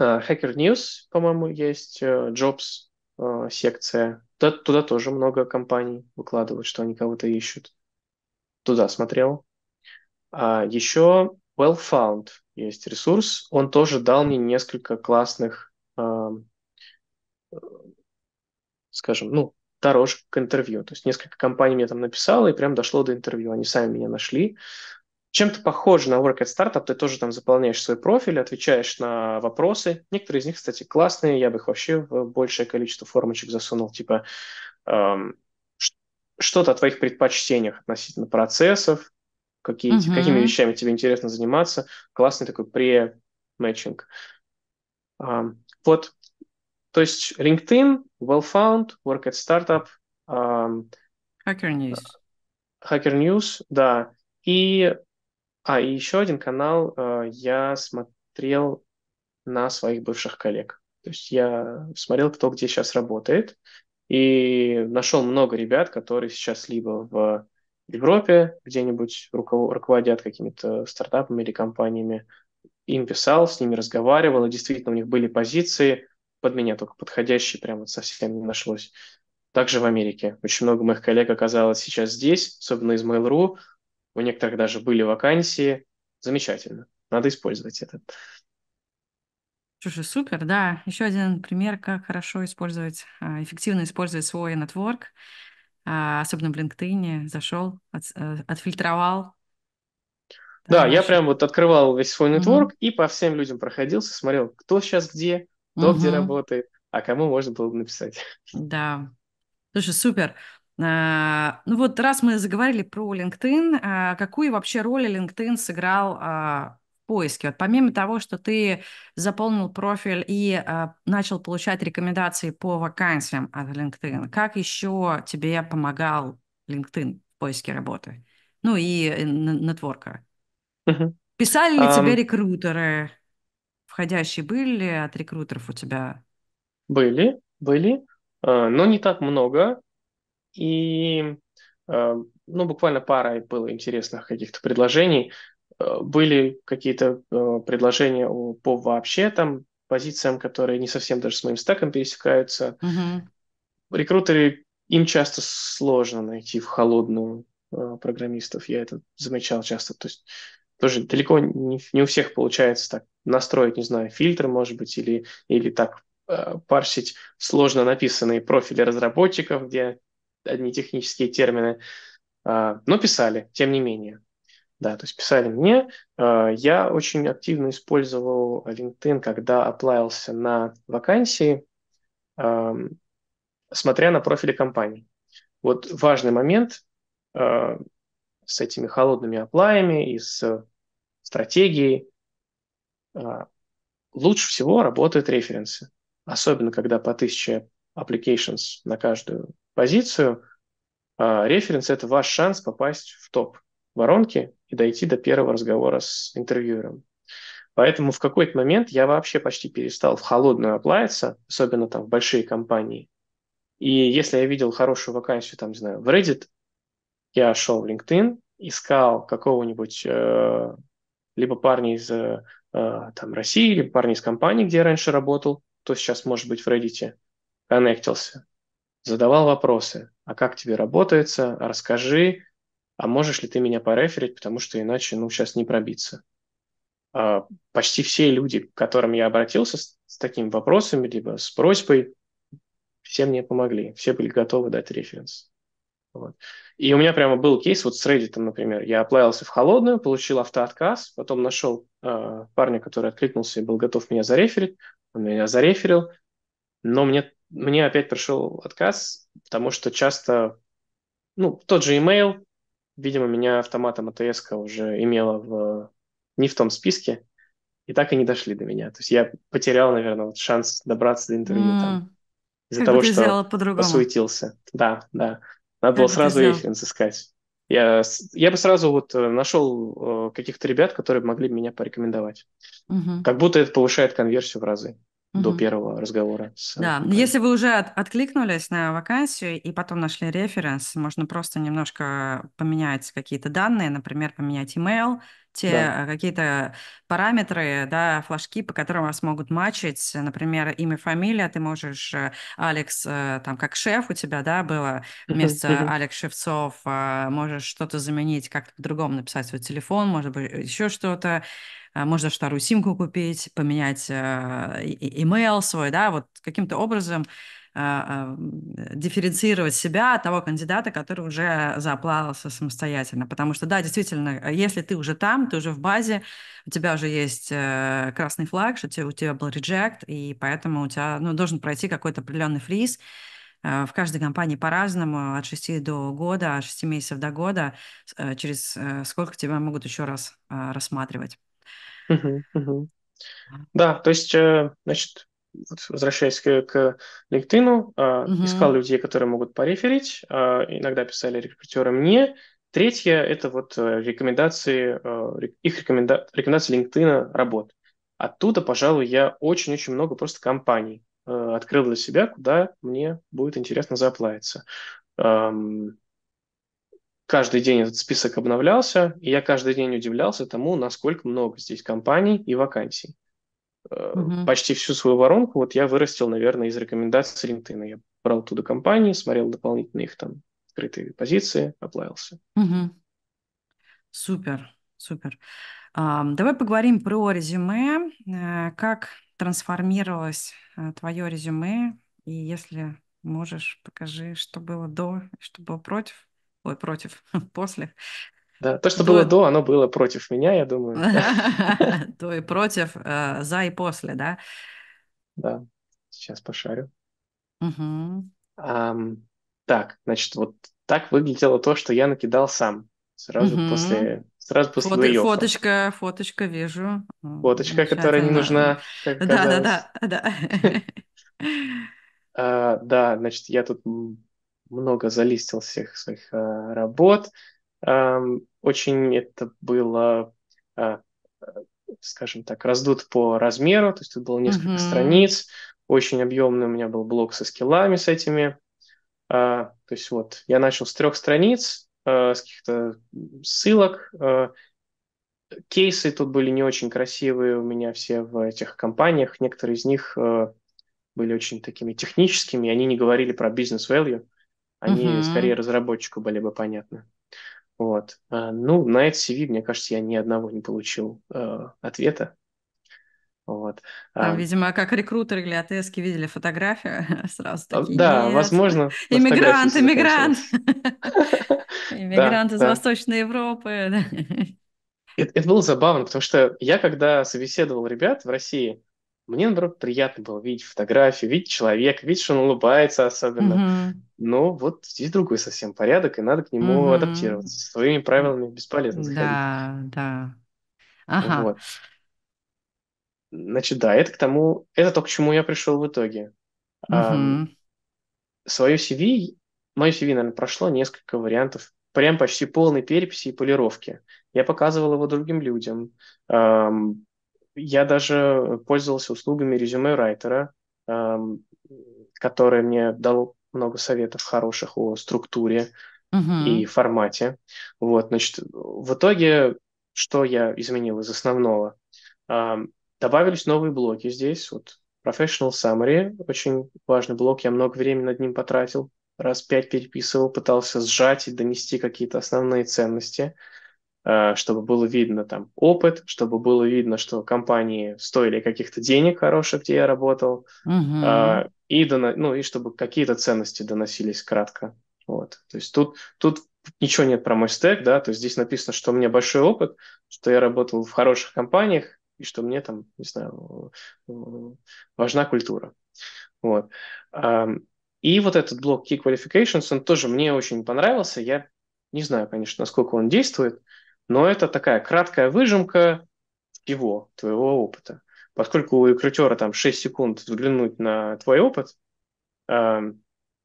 Hacker News, по-моему, есть э, Jobs э, секция. Туда, туда тоже много компаний выкладывают, что они кого-то ищут. Туда смотрел. А еще Wellfound есть ресурс. Он тоже дал мне несколько классных, скажем, ну, сторож к интервью. То есть несколько компаний мне там написало, и прям дошло до интервью. Они сами меня нашли. Чем-то похоже на Work at Startup, ты тоже там заполняешь свой профиль, отвечаешь на вопросы. Некоторые из них, кстати, классные, я бы их вообще в большее количество формочек засунул, типа эм, что-то о твоих предпочтениях относительно процессов, какие, mm-hmm. какими вещами тебе интересно заниматься. Классный такой пре-мэтчинг. Эм, вот, то есть LinkedIn WellFound, Work at Startup, um, Hacker э, News. Hacker News, да. И, а, и еще один канал uh, я смотрел на своих бывших коллег. То есть я смотрел, кто где сейчас работает, и нашел много ребят, которые сейчас либо в Европе где-нибудь руководят какими-то стартапами или компаниями, им писал, с ними разговаривал, и действительно у них были позиции, под меня только подходящий прямо совсем не нашлось. Также в Америке. Очень много моих коллег оказалось сейчас здесь, особенно из Mail.ru. У некоторых даже были вакансии. Замечательно. Надо использовать это. Слушай, супер, да. Еще один пример, как хорошо использовать, а, эффективно использовать свой нетворк, а, особенно в LinkedIn. Зашел, от, э, отфильтровал. Да, да я прям вот открывал весь свой нетворк угу. и по всем людям проходился, смотрел, кто сейчас где, кто угу. где работает, а кому можно было написать. Да. Слушай, супер. А, ну вот, раз мы заговорили про LinkedIn, а какую вообще роль LinkedIn сыграл а, в поиске? Вот помимо того, что ты заполнил профиль и а, начал получать рекомендации по вакансиям от LinkedIn, как еще тебе помогал LinkedIn в поиске работы? Ну и э, нетворка. Писали ли um... тебе рекрутеры? входящие были от рекрутеров у тебя? Были, были, э, но не так много. И э, ну, буквально пара было интересных каких-то предложений. Э, были какие-то предложения по вообще там позициям, которые не совсем даже с моим стаком пересекаются. Угу. Рекрутеры, им часто сложно найти в холодную программистов, я это замечал часто. То есть тоже далеко не, не у всех получается так настроить, не знаю, фильтры, может быть, или, или так э, парсить сложно написанные профили разработчиков, где одни технические термины, а, но писали, тем не менее. Да, то есть писали мне. А, я очень активно использовал LinkedIn, когда оплавился на вакансии, смотря на профили компаний. Вот важный момент а, с этими холодными оплаями и с стратегией Э, лучше всего работают референсы. Особенно, когда по 1000 applications на каждую позицию, э, референс – это ваш шанс попасть в топ воронки и дойти до первого разговора с интервьюером. Поэтому в какой-то момент я вообще почти перестал в холодную оплавиться, особенно там в большие компании. И если я видел хорошую вакансию, там, не знаю, в Reddit, я шел в LinkedIn, искал какого-нибудь э, либо парни из э, э, там, России, либо парни из компании, где я раньше работал, кто сейчас, может быть, в Reddit, коннектился, задавал вопросы, а как тебе работается, а расскажи, а можешь ли ты меня пореферить, потому что иначе, ну, сейчас не пробиться. А, почти все люди, к которым я обратился с, с такими вопросами, либо с просьбой, все мне помогли, все были готовы дать референс. Вот. И у меня прямо был кейс вот с Reddit, например. Я оплавился в холодную, получил автоотказ, потом нашел э, парня, который откликнулся и был готов меня зареферить. Он меня зареферил, но мне, мне опять пришел отказ, потому что часто, ну, тот же email, видимо, меня автоматом АТС уже имела в, не в том списке, и так и не дошли до меня. То есть я потерял, наверное, вот шанс добраться до интервью mm. там. Из-за того, что посуетился. Да, да. Надо было сразу их искать. Я, я бы сразу вот э, нашел э, каких-то ребят, которые могли меня порекомендовать. Угу. Как будто это повышает конверсию в разы угу. до первого разговора. С... Э, да, если вы уже от, откликнулись на вакансию и потом нашли референс, можно просто немножко поменять какие-то данные, например, поменять email, те да. Э, какие-то параметры, да, флажки, по которым вас могут мачить, например, имя, фамилия, ты можешь, э, Алекс, э, там, как шеф у тебя, да, было, вместо uh-huh, Алекс Шевцов, можешь что-то заменить, как-то по-другому написать свой телефон, может быть, еще что-то, можно вторую симку купить, поменять имейл свой, да, вот каким-то образом а, а, дифференцировать себя от того кандидата, который уже заплавался самостоятельно. Потому что, да, действительно, э, если ты уже там, ты уже в базе, у тебя уже есть э, красный флаг, что у тебя был реджект, и поэтому у тебя ну, должен пройти какой-то определенный фриз, э, в каждой компании по-разному, от 6 до года, от 6 месяцев до года, через сколько тебя могут еще раз рассматривать. Uh-huh, uh-huh. Да, то есть, значит, вот, возвращаясь к, к LinkedIn, э, угу. искал людей, которые могут пореферить. Э, иногда писали рекрутеры мне. Третье – это вот э, рекомендации, э, их рекоменда... рекомендации LinkedIn работ. Оттуда, пожалуй, я очень-очень много просто компаний э, открыл для себя, куда мне будет интересно заплавиться. Эм, каждый день этот список обновлялся, и я каждый день удивлялся тому, насколько много здесь компаний и вакансий. Угу. Почти всю свою воронку вот я вырастил, наверное, из рекомендаций LinkedIn. Я брал туда компании, смотрел дополнительно их там открытые позиции, оплавился. Угу. Супер, супер. А, давай поговорим про резюме. Э, как трансформировалось э, твое резюме? И если можешь, покажи, что было до, что было против. Ой, против, после да, то, что до... было до, оно было против меня, я думаю. То и против, э, за и после, да? Да, сейчас пошарю. Так, значит, вот так выглядело то, что я накидал сам сразу после сразу после Фото, плей Фоточка, фоточка вижу. Фоточка, Сейчас которая она... не нужна. Как да, да, да, да, да. Да, значит, я тут много залистил всех своих э, работ. Эм, очень это было, э, скажем так, раздут по размеру, то есть тут было несколько mm-hmm. страниц, очень объемный у меня был блок со скиллами, с этими. Э, то есть вот, я начал с трех страниц, э, с каких-то ссылок. Кейсы тут были не очень красивые у меня все в этих компаниях. Некоторые из них были очень такими техническими, они не говорили про бизнес-value, они mm-hmm. скорее разработчику были бы понятны. Вот. А, ну, на это CV, мне кажется, я ни одного не получил э, ответа. Вот. А, Там, а, видимо, как рекрутеры или АТСки видели фотографию, сразу а, такие. Да, нет. возможно. Иммигрант, иммигрант. Иммигрант из Восточной Европы. Это было забавно, потому что я, когда собеседовал ребят в России, мне, наоборот, приятно было видеть фотографию, видеть человека, видеть, что он улыбается особенно. Mm-hmm. Но вот здесь другой совсем порядок, и надо к нему mm-hmm. адаптироваться. Своими правилами бесполезно заходить. Да, да. Ага. Вот. Значит, да, это к тому, это то, к чему я пришел в итоге. Mm-hmm. А, свое CV, мое CV, наверное, прошло несколько вариантов прям почти полной переписи и полировки. Я показывал его другим людям. Эм, я даже пользовался услугами резюме райтера, эм, который мне дал много советов хороших о структуре uh-huh. и формате. Вот, значит, в итоге, что я изменил из основного? Эм, добавились новые блоки здесь, вот Professional Summary, очень важный блок, я много времени над ним потратил, раз пять переписывал, пытался сжать и донести какие-то основные ценности. Э, чтобы было видно там опыт, чтобы было видно, что компании стоили каких-то денег хороших, где я работал, угу. и, ну, и чтобы какие-то ценности доносились кратко. Вот. То есть тут, тут ничего нет про мой стек, да, то есть здесь написано, что у меня большой опыт, что я работал в хороших компаниях, и что мне там, не знаю, э, важна культура. Вот. А, и вот этот блок Key Qualifications, он тоже мне очень понравился. Я не знаю, конечно, насколько он действует, но это такая краткая выжимка его, твоего опыта. Поскольку у рекрутера там 6 секунд взглянуть на твой опыт, э,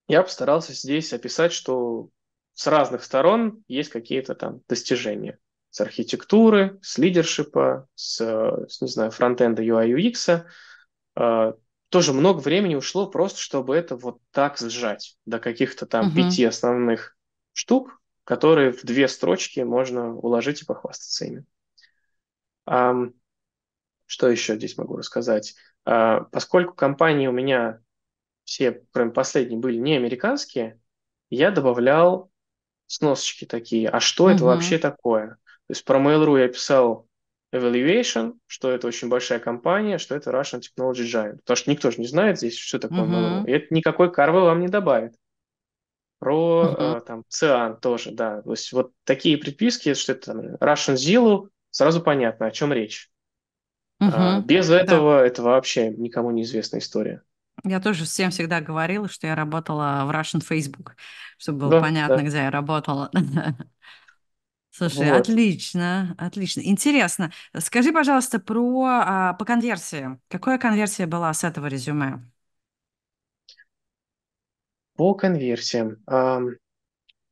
я постарался здесь описать, что с разных сторон есть какие-то там достижения. С архитектуры, с лидершипа, с, с не знаю, фронтенда UI UX. Э, тоже много времени ушло просто, чтобы это вот так сжать до каких-то там угу. пяти основных штук, которые в две строчки можно уложить и похвастаться ими. что еще здесь могу рассказать? А, поскольку компании у меня все, кроме последней, были не американские, я добавлял сносочки такие. А что uh-huh. это вообще такое? То есть про Mail.ru я писал evaluation, что это очень большая компания, что это Russian Technology Giant. Потому что никто же не знает здесь, что такое uh-huh. Mail.ru. И это никакой карвы вам не добавит про Uh-huh. э, там циан тоже, да. То есть вот такие предписки, что это там Russian Zillow, сразу понятно, о чем речь. Uh-huh. А, без этого да. это вообще никому неизвестная история. Я тоже всем всегда говорила, что я работала в Russian Facebook, чтобы было да, понятно, да. где я работала. Слушай, вот. отлично, отлично. Интересно. Скажи, пожалуйста, про а, по конверсии. Какая конверсия была с этого резюме? По конверсиям. ам,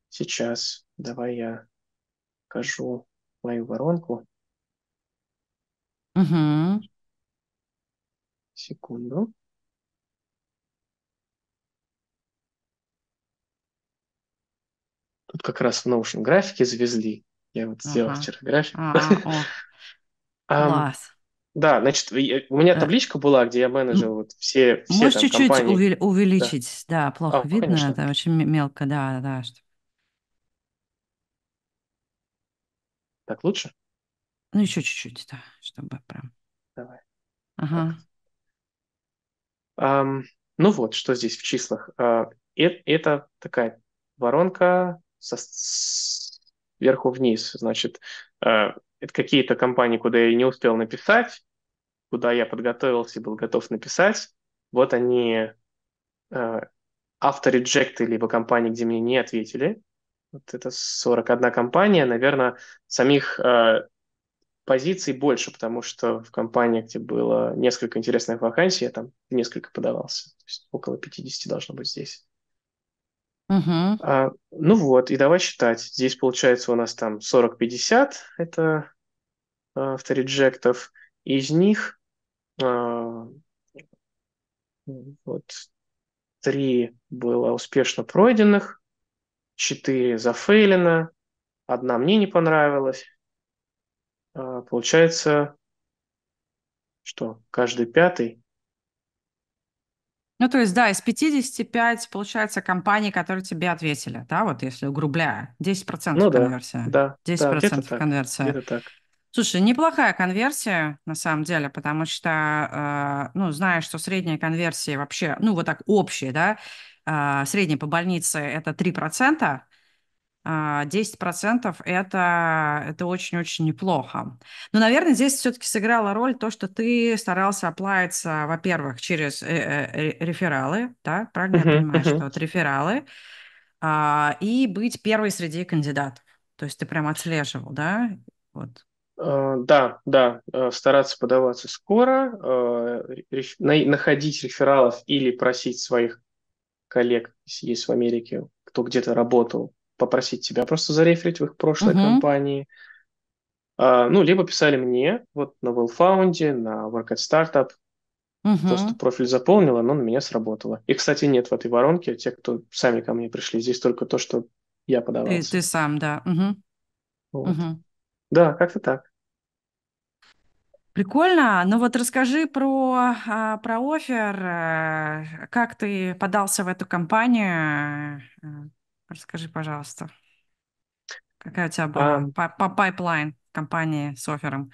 сейчас давай я покажу мою воронку. Мгм. Секунду. Тут как раз в научном графике завезли. Я вот сделал Ага. вчера график. А, о, Ам, класс. Да, значит, у меня э. табличка была, где я менеджер вот все, все Можешь чуть-чуть уве- увеличить, да, да а, плохо а, видно, конечно. это очень мелко, да, да. Так лучше? Ну, еще чуть-чуть, да, чтобы прям... Давай. Ага. Um, ну вот, что здесь в числах. Uh, а, это, это такая воронка со, сверху вниз, значит, uh, это какие-то компании, куда я не успел написать, куда я подготовился и был готов написать. Вот они э, автореджекты, либо компании, где мне не ответили. Вот это 41 компания. Наверное, самих э, позиций больше, потому что в компании, где было несколько интересных вакансий, я там несколько подавался. То есть около 50 должно быть здесь. Угу. А, ну вот, и давай считать. Здесь получается у нас там 40-50 это а, автореджектов. Из них а, вот, три было успешно пройденных, четыре зафейлено, одна мне не понравилась. А, получается, что каждый пятый ну, то есть, да, из 55, получается, компаний, которые тебе ответили, да, вот если угрубляя, 10% ну, конверсия. Да, да, 10% да, конверсия. Так, так. Слушай, неплохая конверсия, на самом деле, потому что, э, ну, знаешь, что средняя конверсия вообще, ну, вот так общая, да, э, средняя по больнице – это 3%, 10% а, это, это очень-очень неплохо. Но, наверное, здесь все-таки сыграла роль то, что ты старался оплавиться, во-первых, через э, э, рефералы, да, правильно uh-huh, я понимаю, uh-huh. что вот рефералы, а, и быть первой среди кандидатов. То есть ты прям отслеживал, да? Вот. А, да, да, э, стараться подаваться скоро, на находить рефералов или просить своих коллег, если есть в Америке, кто где-то работал, попросить тебя просто зареферить в их прошлой uh-huh. компании. А, ну, либо писали мне вот на WellFound, на Work at Startup. Uh-huh. Просто профиль заполнил, оно на меня сработало. И, кстати, нет в этой воронке те, кто сами ко мне пришли. Здесь только то, что я подавал. Ты, ты сам, да. Uh-huh. Вот. Uh-huh. Да, как-то так. Прикольно. Ну вот расскажи про, а, про офер. Э, как ты подался в эту компанию? Э, Расскажи, пожалуйста, какая у тебя была а. по, по пайплайн компании с офером?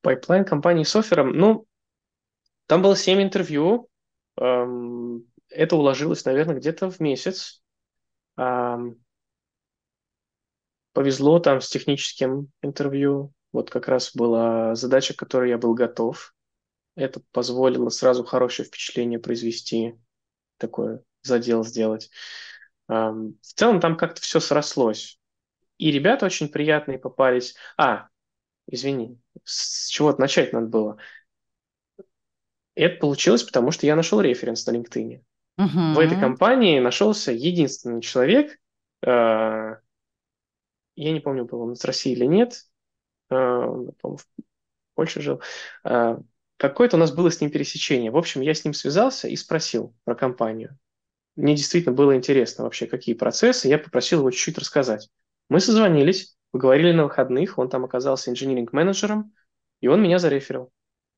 Пайплайн компании с офером? Ну, там было 7 интервью. Это уложилось, наверное, где-то в месяц. Повезло там с техническим интервью. Вот как раз была задача, к которой я был готов. Это позволило сразу хорошее впечатление произвести такое задел сделать. В целом там как-то все срослось. И ребята очень приятные попались. А, извини, с чего начать надо было? Это получилось, потому что я нашел референс на LinkedIn. Uh-huh. В этой компании нашелся единственный человек, э, я не помню, был он из России или нет, э, по-моему, в Польше жил, э, какое-то у нас было с ним пересечение. В общем, я с ним связался и спросил про компанию мне действительно было интересно вообще, какие процессы, я попросил его чуть-чуть рассказать. Мы созвонились, поговорили на выходных, он там оказался инжиниринг-менеджером, и он меня зареферил.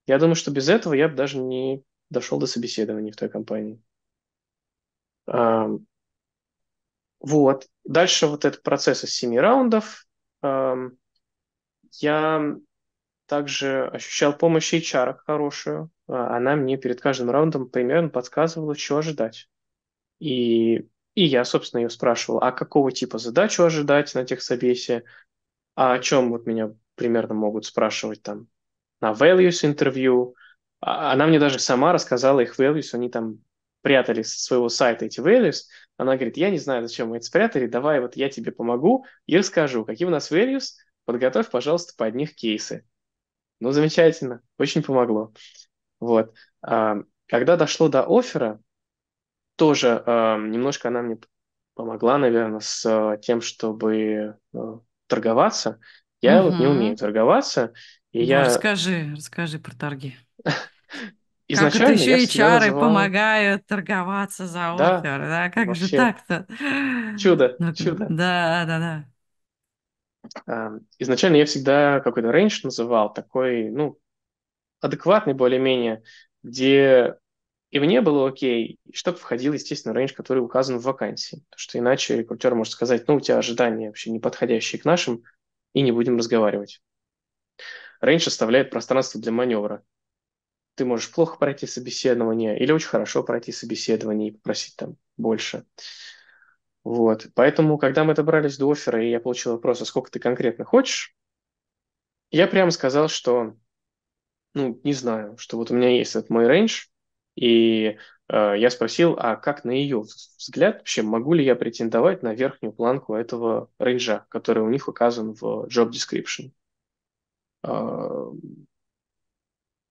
Я думаю, что без этого я бы даже не дошел до собеседования в той компании. вот. Дальше вот этот процесс из семи раундов. я также ощущал помощь HR хорошую. А, она мне перед каждым раундом примерно подсказывала, что ожидать. И, и я, собственно, ее спрашивал, а какого типа задачу ожидать на техсобесе, а о чем вот меня примерно могут спрашивать там на values интервью. А, она мне даже сама рассказала их values, они там прятали со своего сайта эти values. Она говорит, я не знаю, зачем мы это спрятали, давай вот я тебе помогу и расскажу, какие у нас values, подготовь, пожалуйста, под них кейсы. Ну, замечательно, очень помогло. Вот. А, когда дошло до оффера, тоже э, немножко она мне помогла, наверное, с э, тем, чтобы э, торговаться. Я угу. вот не умею торговаться. И ну, я... Расскажи, расскажи про торги. Изначально как это еще и чары называл... помогают торговаться за да, да? Как вообще. же так-то? Чудо, ну, чудо. Да, да, да. Э, изначально я всегда какой-то рейндж называл, такой, ну, адекватный более-менее, где и мне было окей, чтобы входил, естественно, рейндж, который указан в вакансии. Потому что иначе рекрутер может сказать, ну, у тебя ожидания вообще не подходящие к нашим, и не будем разговаривать. Рейндж оставляет пространство для маневра. Ты можешь плохо пройти собеседование или очень хорошо пройти собеседование и попросить там больше. Вот. Поэтому, когда мы добрались до оффера, и я получил вопрос, а сколько ты конкретно хочешь, я прямо сказал, что, ну, не знаю, что вот у меня есть этот мой рейндж, и э, я спросил, а как на ее взгляд вообще могу ли я претендовать на верхнюю планку этого рейнджа, который у них указан в job description? Э,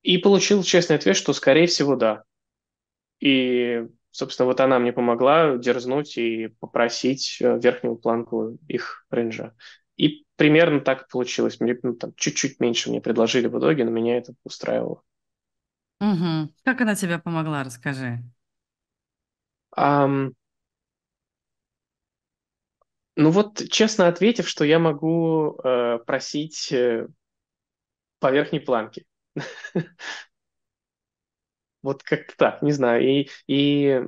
и получил честный ответ, что скорее всего да. И, собственно, вот она мне помогла дерзнуть и попросить э, верхнюю планку их рейнджа. И примерно так получилось. Мне ну, там чуть-чуть меньше мне предложили в итоге, но меня это устраивало угу Как она тебе помогла, расскажи. Ам, ну вот, честно ответив, что я могу э, просить э, по верхней планке. Вот как-то так, не знаю. И, и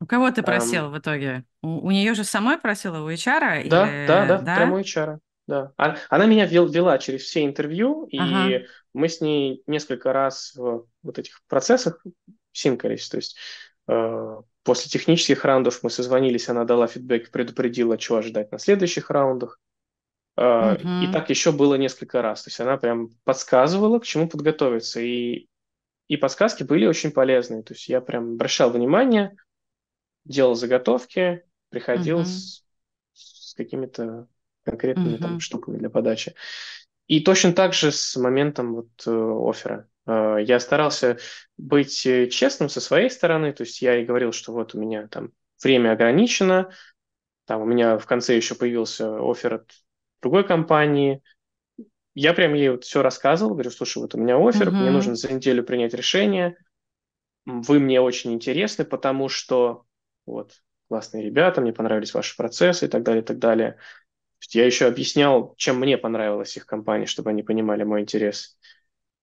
У кого ты ам, просил в итоге? У, нее же самой просила, у HR да, да, или да, да? прямо HR да. Она, она меня вела через все интервью, и ага. мы с ней несколько раз в вот этих процессах синкались. То есть э, после технических раундов мы созвонились, она дала фидбэк, предупредила, чего ожидать на следующих раундах. Э, угу. И так еще было несколько раз. То есть она прям подсказывала, к чему подготовиться. И, и подсказки были очень полезные. То есть я прям обращал внимание, делал заготовки, приходил угу. с, с какими-то конкретными mm-hmm. там штуками для подачи. И точно так же с моментом вот э, оффера. Э, я старался быть э, честным со своей стороны, то есть я и говорил, что вот у меня там время ограничено, там у меня в конце еще появился офер от другой компании. Я прям ей вот все рассказывал, говорю, слушай, вот у меня офер, mm-hmm. мне нужно за неделю принять решение, вы мне очень интересны, потому что вот классные ребята, мне понравились ваши процессы и так далее, и так далее я еще объяснял, чем мне понравилась их компания, чтобы они понимали мой интерес.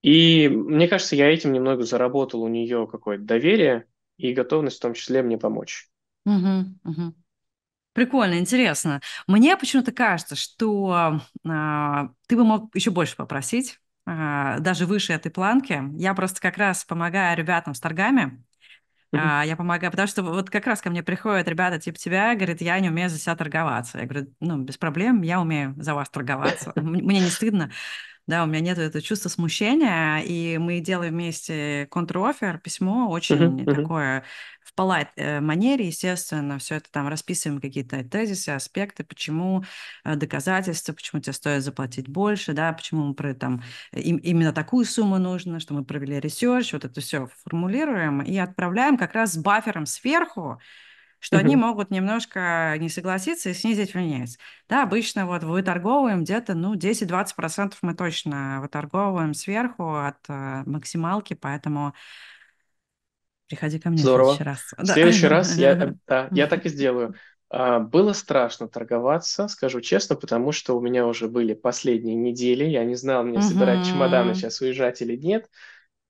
И мне кажется, я этим немного заработал у нее какое-то доверие и готовность в том числе мне помочь. Угу, угу. Прикольно, интересно. Мне почему-то кажется, что а, ты бы мог еще больше попросить, а, даже выше этой планки. Я просто как раз помогаю ребятам с торгами, а, я помогаю, потому что вот как раз ко мне приходят ребята типа тебя, говорит, я не умею за себя торговаться. Я говорю, ну, без проблем, я умею за вас торговаться. Мне не стыдно да, у меня нет этого чувства смущения, и мы делаем вместе контр-офер, письмо очень uh-huh, такое в полайт э, манере, естественно, все это там расписываем какие-то тезисы, аспекты, почему э, доказательства, почему тебе стоит заплатить больше, да, почему мы про там э, им, именно такую сумму нужно, что мы провели ресерч, вот это все формулируем и отправляем как раз с бафером сверху, что угу. они могут немножко не согласиться и снизить вниз. Да, обычно вот выторговываем где-то, ну, 10-20% мы точно выторговываем сверху от максималки, поэтому Приходи ко мне Здорово. в следующий раз. В следующий раз я, эм, да, я так и сделаю. А, было страшно торговаться, скажу честно, потому что у меня уже были последние недели, я не знал, мне собирать чемоданы сейчас уезжать или нет,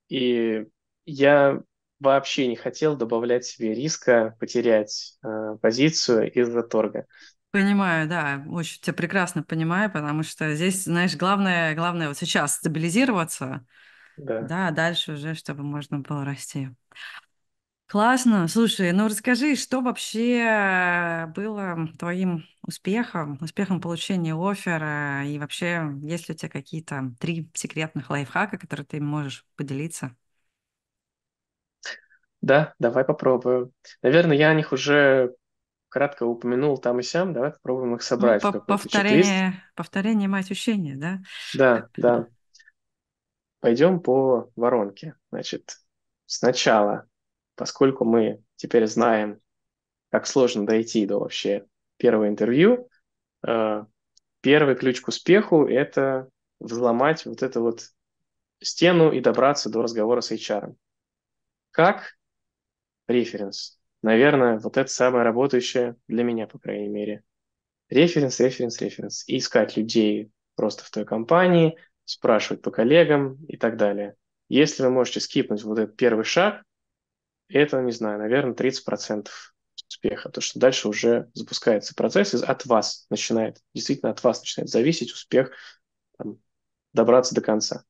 и я вообще не хотел добавлять себе риска потерять э, позицию из-за торга. Понимаю, да, очень тебя прекрасно понимаю, потому что здесь, знаешь, главное, главное вот сейчас стабилизироваться, да. да, дальше уже, чтобы можно было расти. Классно. Слушай, ну расскажи, что вообще было твоим успехом, успехом получения оффера, и вообще есть ли у тебя какие-то три секретных лайфхака, которые ты можешь поделиться? Да, давай попробую. Наверное, я о них уже кратко упомянул там и сям, давай попробуем их ну, собрать в по- повторение, повторение мать ощущения, да? Да, э, да. Пойдем по воронке. Значит, сначала поскольку мы теперь знаем, как сложно дойти до вообще первого интервью, э, первый ключ к успеху – это взломать вот эту вот стену и добраться до разговора с HR. Как референс? Наверное, вот это самое работающее для меня, по крайней мере. Референс, референс, референс. И искать людей просто в той компании, спрашивать по коллегам и так далее. Если вы можете скипнуть вот этот первый шаг, и это, не знаю, наверное, 30% успеха, то что дальше уже запускается процесс, и от вас начинает, действительно от вас начинает зависеть успех там, добраться до конца.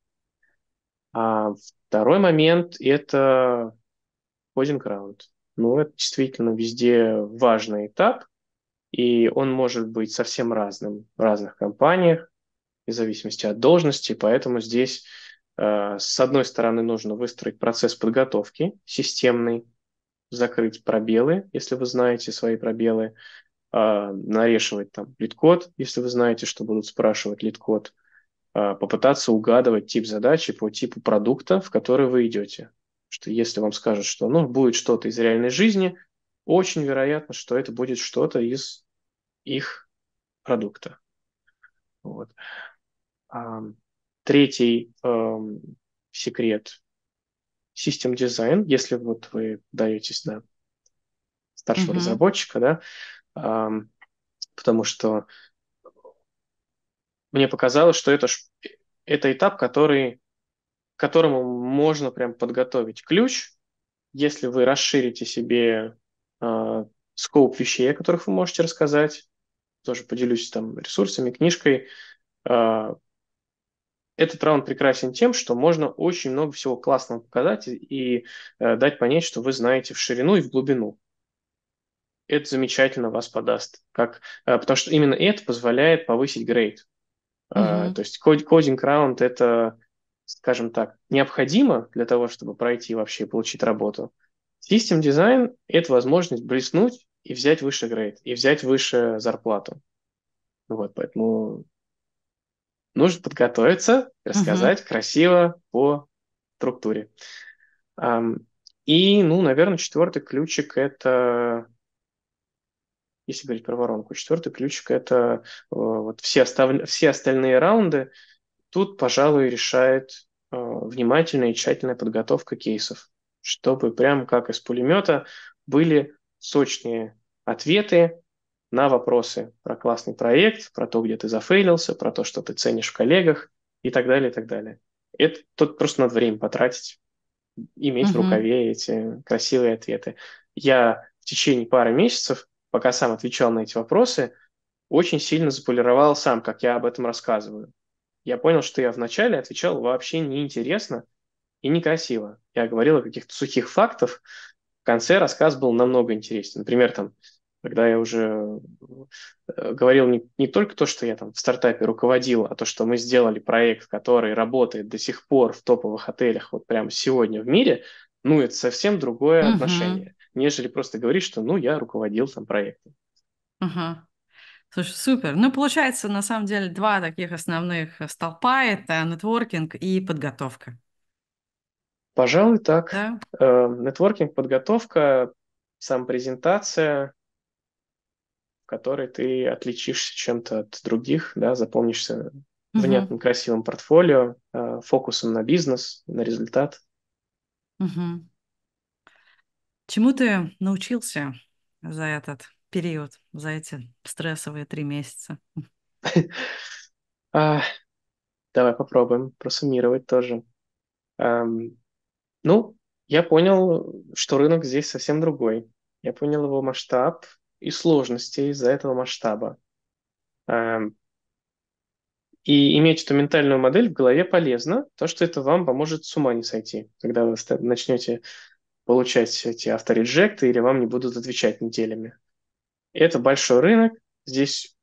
А второй момент – это кодинг раунд. Ну, это действительно везде важный этап, и он может быть совсем разным в разных компаниях, в зависимости от должности, поэтому здесь Э, с одной стороны, нужно выстроить процесс подготовки системный, закрыть пробелы, если вы знаете свои пробелы, э, нарешивать там лид-код, если вы знаете, что будут спрашивать лид-код, э, попытаться угадывать тип задачи по типу продукта, в который вы идете. Что если вам скажут, что ну, будет что-то из реальной жизни, очень вероятно, что это будет что-то из их продукта. Вот. Третий эм, секрет – систем дизайн. Если вот вы даетесь на старшего mm-hmm. разработчика, да, эм, потому что мне показалось, что это, ж это этап, который, к которому можно прям подготовить ключ, если вы расширите себе э, а, скоп вещей, о которых вы можете рассказать, тоже поделюсь там ресурсами, книжкой, э, этот раунд прекрасен тем, что можно очень много всего классного показать и, и э, дать понять, что вы знаете в ширину и в глубину. Это замечательно вас подаст, как, э, потому что именно это позволяет повысить грейд. Uh-huh. Э, то есть кодинг раунд это, скажем так, необходимо для того, чтобы пройти вообще и получить работу. Систем дизайн это возможность блеснуть и взять выше грейд, и взять выше зарплату. Вот, поэтому нужно подготовиться, рассказать uh-huh. красиво по структуре. И, ну, наверное, четвертый ключик это, если говорить про воронку, четвертый ключик это э, вот все, остав... все остальные раунды. Тут, пожалуй, решает э, внимательная и тщательная подготовка кейсов, чтобы прям как из пулемета были сочные ответы, на вопросы про классный проект, про то, где ты зафейлился, про то, что ты ценишь в коллегах и так далее, и так далее. Это тут просто надо время потратить, иметь угу. в рукаве эти красивые ответы. Я в течение пары месяцев, пока сам отвечал на эти вопросы, очень сильно заполировал сам, как я об этом рассказываю. Я понял, что я вначале отвечал вообще неинтересно и некрасиво. Я говорил о каких-то сухих фактах, в конце рассказ был намного интереснее. Например, там, когда я уже э, говорил не, не только то, что я там в стартапе руководил, а то, что мы сделали проект, который работает до сих пор в топовых отелях вот прямо сегодня в мире, ну, это совсем другое uh-huh. отношение, нежели просто говорить, что, ну, я руководил там проектом. Uh-huh. Слушай, супер. Ну, получается, на самом деле, два таких основных э, столпа – это нетворкинг и подготовка. Пожалуй, так. Да? Э, подготовка, сам презентация которой ты отличишься чем-то от других, да, запомнишься mm внятным красивым портфолио, а, фокусом на бизнес, на результат. Угу. Чему ты научился за этот период, за эти стрессовые три месяца? А, давай попробуем просуммировать тоже. ну, я понял, что рынок здесь совсем другой. Я понял его масштаб, и сложностей из-за этого масштаба. Эм, и иметь эту ментальную модель в голове полезно, то что это вам поможет с ума не сойти, когда вы начнете получать эти автореджекты или вам не будут отвечать неделями. Это большой рынок, здесь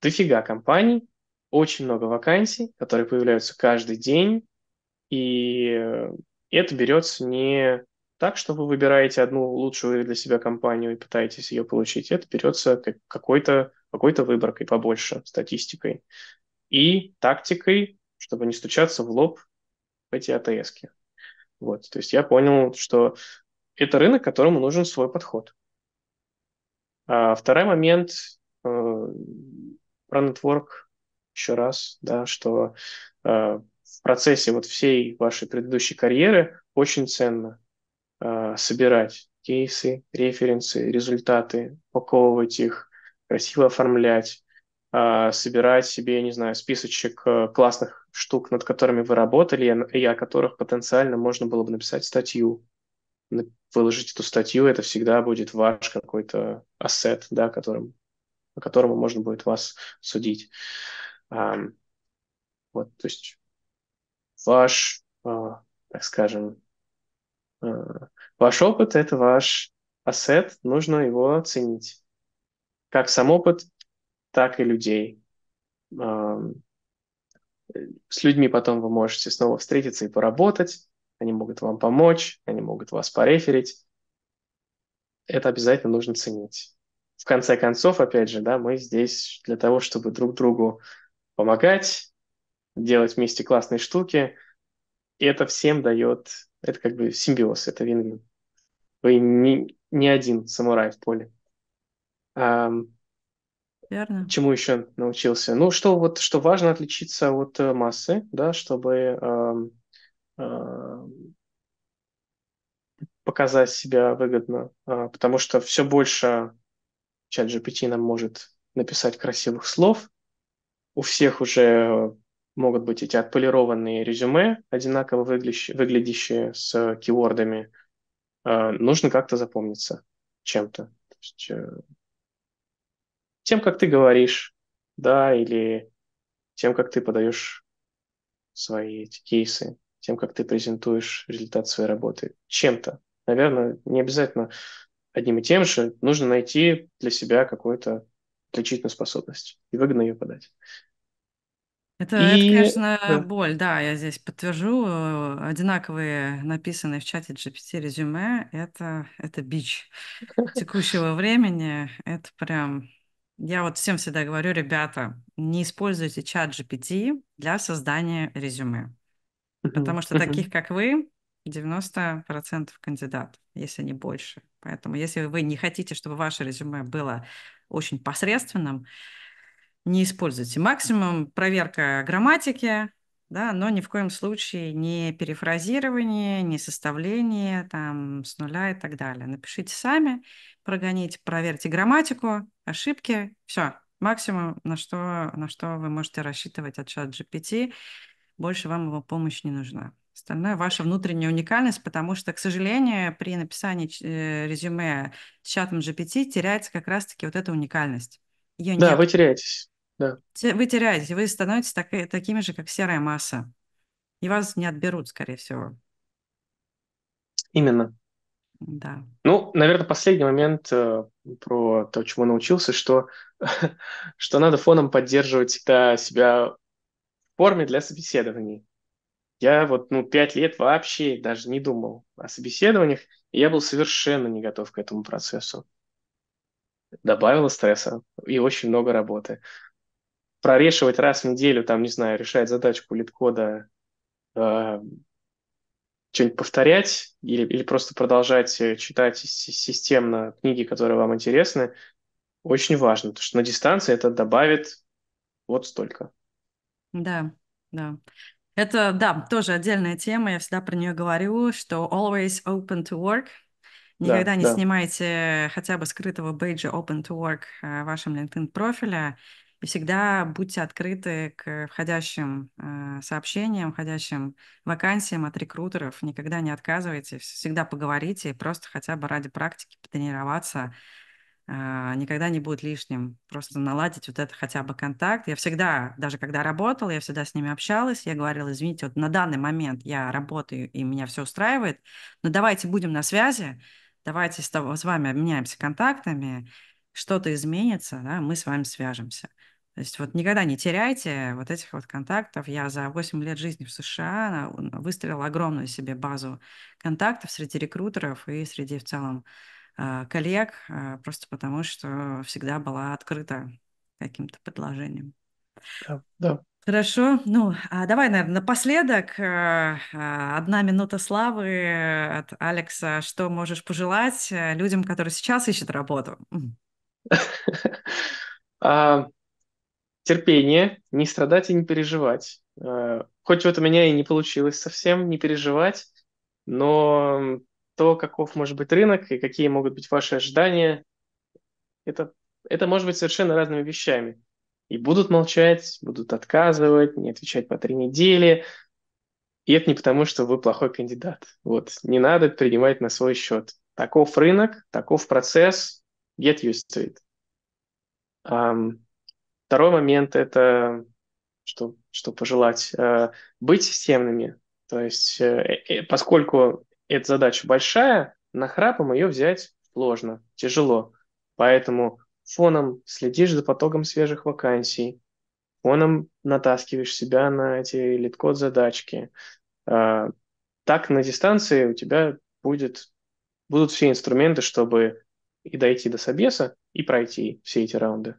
дофига компаний, очень много вакансий, которые появляются каждый день, и это берется не так, что вы выбираете одну лучшую для себя компанию и пытаетесь ее получить. Это берется как какой-то какой выборкой побольше, статистикой. И тактикой, чтобы не стучаться в лоб в эти атс -ки. Вот, то есть я понял, что это рынок, которому нужен свой подход. А второй момент э, про нетворк еще раз, да, что э, в процессе вот всей вашей предыдущей карьеры очень ценно а, собирать кейсы, референсы, результаты, упаковывать их, красиво оформлять, а, собирать себе, не знаю, списочек а, классных штук, над которыми вы работали, и о которых потенциально можно было бы написать статью. Выложить эту статью, это всегда будет ваш какой-то ассет, да, которым, по которому можно будет вас судить. Вот, то есть ваш, так скажем, Э, ваш опыт – это ваш ассет, нужно его оценить Как сам опыт, так и людей. С людьми потом вы можете снова встретиться и поработать, они могут вам помочь, они могут вас пореферить. Это обязательно нужно ценить. В конце концов, опять же, да, мы здесь для того, чтобы друг другу помогать, делать вместе классные штуки. И это всем дает это как бы симбиоз, это вин-вин. Вы не, не один самурай в поле. А, Верно. Чему еще научился? Ну, что вот что важно отличиться от э, массы, да, чтобы э, э, показать себя выгодно, э, потому что все больше чат GPT нам может написать красивых слов, у всех уже могут быть эти отполированные резюме, одинаково выглядящие, выглядящие с кивордами. Э, нужно как-то запомниться чем-то. есть, э, тем, как ты говоришь, да, или тем, как ты подаешь свои эти кейсы, тем, как ты презентуешь результат своей работы. Чем-то. Наверное, не обязательно одним и тем же. Нужно найти для себя какую-то отличительную способность и выгодно ее подать. Это, это, И конечно, боль, да, я здесь подтвержу. Э, одинаковые написанные в чате GPT резюме – это, это бич текущего времени. Это прям… Я вот всем всегда говорю, ребята, не используйте чат GPT для создания резюме, потому что таких, как вы, 90% кандидат, если не больше. Поэтому если вы не хотите, чтобы ваше резюме было очень посредственным, не используйте. Максимум проверка грамматики, да, но ни в коем случае не перефразирование, не составление там с нуля и так далее. Напишите сами, прогоните, проверьте грамматику, ошибки, все. Максимум, на что, на что вы можете рассчитывать от чат GPT, больше вам его помощь не нужна. Остальное ваша внутренняя уникальность, потому что, к сожалению, при написании э, резюме с чатом GPT теряется как раз-таки вот эта уникальность. Ее да, нет. вы теряетесь. Да. Вы теряете, вы становитесь так, такими же, как серая масса. И вас не отберут, скорее всего. Именно. Да. Ну, наверное, последний момент э, про то, чему научился, что, что надо фоном поддерживать всегда себя в форме для собеседований. Я вот, ну, пять лет вообще даже не думал о собеседованиях, и я был совершенно не готов к этому процессу. Добавило стресса и очень много работы прорешивать раз в неделю, там, не знаю, решать задачку лид э, что-нибудь повторять или, или просто продолжать э, читать системно книги, которые вам интересны, очень важно, потому что на дистанции это добавит вот столько. Да, да. Это, да, тоже отдельная тема, я всегда про нее говорю, что always open to work, Никогда да, не да. снимайте хотя бы скрытого бейджа Open to Work в э, вашем LinkedIn профиле. И всегда будьте открыты к входящим э, сообщениям, входящим вакансиям от рекрутеров. Никогда не отказывайтесь, всегда поговорите, просто хотя бы ради практики потренироваться э, никогда не будет лишним. Просто наладить вот это хотя бы контакт. Я всегда, даже когда работала, я всегда с ними общалась, я говорила, извините, вот на данный момент я работаю и меня все устраивает, но давайте будем на связи, давайте с, того, с вами обменяемся контактами, что-то изменится, да, мы с вами свяжемся. То есть вот никогда не теряйте вот этих вот контактов. Я за 8 лет жизни в США выстроила огромную себе базу контактов среди рекрутеров и среди в целом а, коллег, а, просто потому что всегда была открыта каким-то предложением. Да, да. Хорошо. Ну, а давай, наверное, напоследок э, а, одна минута славы от Алекса. Что можешь пожелать э, людям, которые сейчас ищут работу? терпение, не страдать и не переживать. Э, хоть вот у меня и не получилось совсем не переживать, но то, каков может быть рынок и какие могут быть ваши ожидания, это, это может быть совершенно разными вещами. И будут молчать, будут отказывать, не отвечать по три недели. И это не потому, что вы плохой кандидат. Вот, не надо принимать на свой счет. Таков рынок, таков процесс, get used to it. Um, Второй момент – это что, что пожелать, э, быть системными. То есть, э, э, поскольку эта задача большая, на храпом ее взять сложно, тяжело. Поэтому фоном следишь за потоком свежих вакансий, фоном натаскиваешь себя на эти лид задачки. Так на дистанции у тебя будет, будут все инструменты, чтобы и дойти до собеса, и пройти все эти раунды.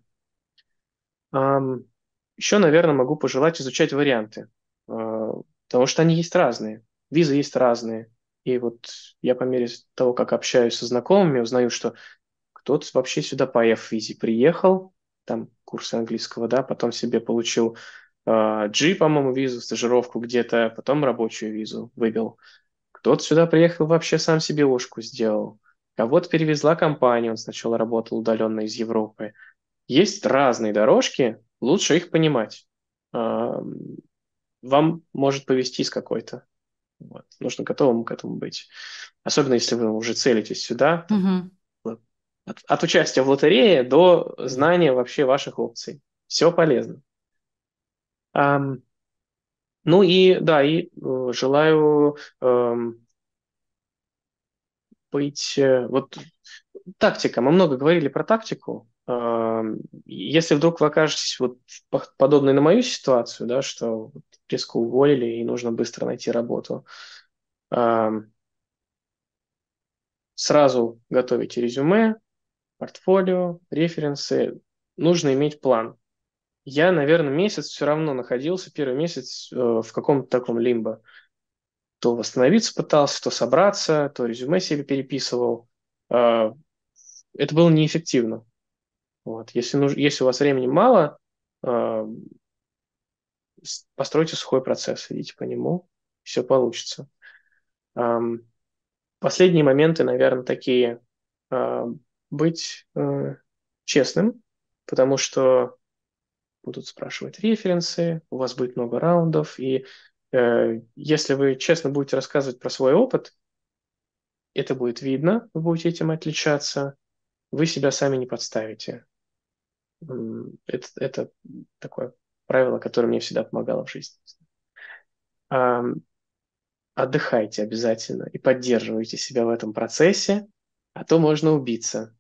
Еще, наверное, могу пожелать изучать варианты, потому а, что они есть разные, визы есть разные. И вот я по мере того, как общаюсь со знакомыми, узнаю, что кто-то вообще сюда по F-визе приехал, там курсы английского, да, потом себе получил а, G, по-моему, визу, стажировку где-то, потом рабочую визу выбил. Кто-то сюда приехал вообще сам себе ложку сделал. Кого-то а перевезла компания, он сначала работал удаленно из Европы, есть разные дорожки, лучше их понимать. Вам может повезти с какой-то. Вот. Нужно готовым к этому быть. Особенно если вы уже целитесь сюда. Угу. От, от участия в лотерее до знания вообще ваших опций. Все полезно. Um, ну и да, и э, желаю э, быть э, вот тактика. Мы много говорили про тактику. Если вдруг вы окажетесь вот подобной на мою ситуацию, да, что резко уволили и нужно быстро найти работу, сразу готовите резюме, портфолио, референсы. Нужно иметь план. Я, наверное, месяц все равно находился, первый месяц э, в каком-то таком лимбо. То восстановиться пытался, то собраться, то резюме себе переписывал. А, это было неэффективно вот. Если, нуж... Если у вас времени мало, э, постройте сухой процесс, идите по нему, все получится. последние моменты, наверное, такие. Э, быть э, честным, потому что будут спрашивать референсы, у вас будет много раундов, и э, если вы честно будете рассказывать про свой опыт, это будет видно, вы будете этим отличаться, вы себя сами не подставите это, это такое правило, которое мне всегда помогало в жизни. Отдыхайте обязательно и поддерживайте себя в этом процессе, а то можно убиться.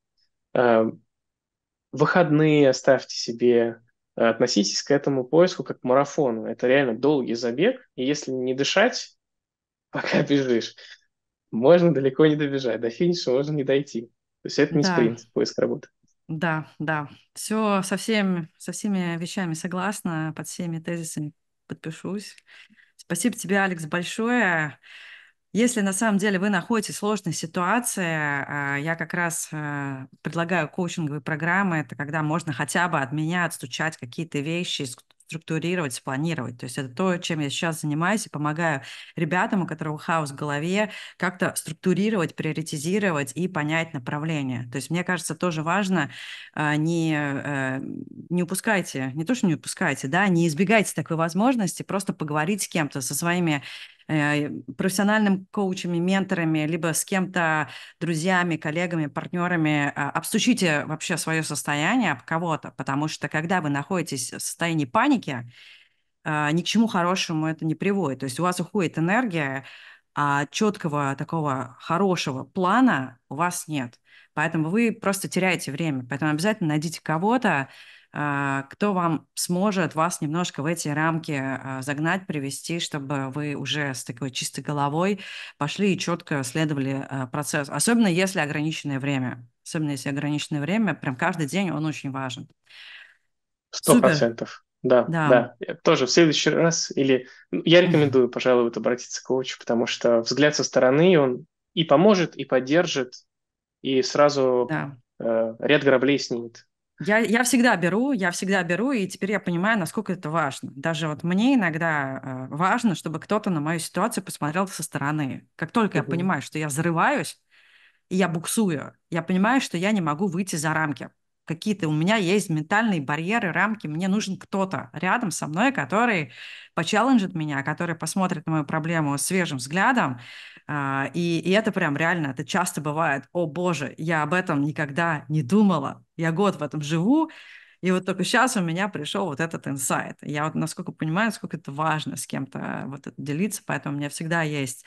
Выходные оставьте себе, э, относитесь к этому поиску как к марафону. Это реально долгий забег, и если не дышать, пока бежишь, можно далеко не добежать, до финиша можно не дойти. То есть это не да. спринт, поиск работы. Да, да. Все со всеми, со всеми вещами согласна, под всеми тезисами подпишусь. Спасибо тебе, Алекс, большое. Если на самом деле вы находитесь в сложной ситуации, а, я как раз а, предлагаю коучинговые программы. Это когда можно хотя бы от меня отстучать какие-то вещи, структурировать, спланировать. То есть это то, чем я сейчас занимаюсь и помогаю ребятам, у которых хаос в голове, как-то структурировать, приоритизировать и понять направление. То есть мне кажется, тоже важно а, не, э, не упускайте, не то, что не упускайте, да, не избегайте такой возможности, просто поговорить с кем-то, со своими Э, профессиональным коучами, менторами, либо с кем-то, друзьями, коллегами, партнерами, э, обстучите вообще свое состояние об кого-то, потому что когда вы находитесь в состоянии паники, э, ни к чему хорошему это не приводит. То есть у вас уходит энергия, а четкого такого хорошего плана у вас нет. Поэтому вы просто теряете время. Поэтому обязательно найдите кого-то, а, кто вам сможет вас немножко в эти рамки а, загнать, привести, чтобы вы уже с такой чистой головой пошли и четко следовали а, процессу, особенно если ограниченное время. Особенно если ограниченное время, прям каждый день он очень важен. Сто процентов. Да, да, да. Тоже в следующий раз или ну, я рекомендую, пожалуй, вот обратиться к коучу, потому что взгляд со стороны он и поможет, и поддержит, и сразу да. э, ряд граблей снимет. Я, я всегда беру, я всегда беру, и теперь я понимаю, насколько это важно. Даже вот мне иногда э, важно, чтобы кто-то на мою ситуацию посмотрел со стороны. Как только угу. я понимаю, что я взрываюсь, и я буксую, я понимаю, что я не могу выйти за рамки. Какие-то у меня есть ментальные барьеры, рамки. Мне нужен кто-то рядом со мной, который почелленджит меня, который посмотрит на мою проблему свежим взглядом, а, и, и это прям реально, это часто бывает, о боже, я об этом никогда не думала, я год в этом живу, и вот только сейчас у меня пришел вот этот инсайт. Я вот насколько понимаю, сколько это важно с кем-то вот это делиться, поэтому у меня всегда есть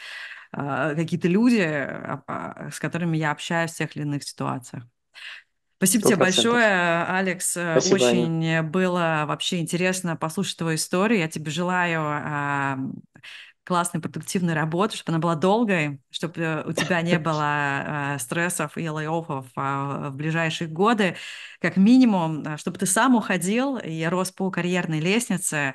э, какие-то люди, а, с которыми я общаюсь в тех или иных ситуациях. Спасибо 100%. тебе большое, Алекс. Спасибо, Очень Аня. было вообще интересно послушать твою историю. Я тебе желаю э, классной, продуктивной работы, чтобы она была долгой, чтобы э, у тебя не было э, стрессов и лайофов э, а, в ближайшие годы, как минимум, э, чтобы ты сам уходил и рос по карьерной лестнице,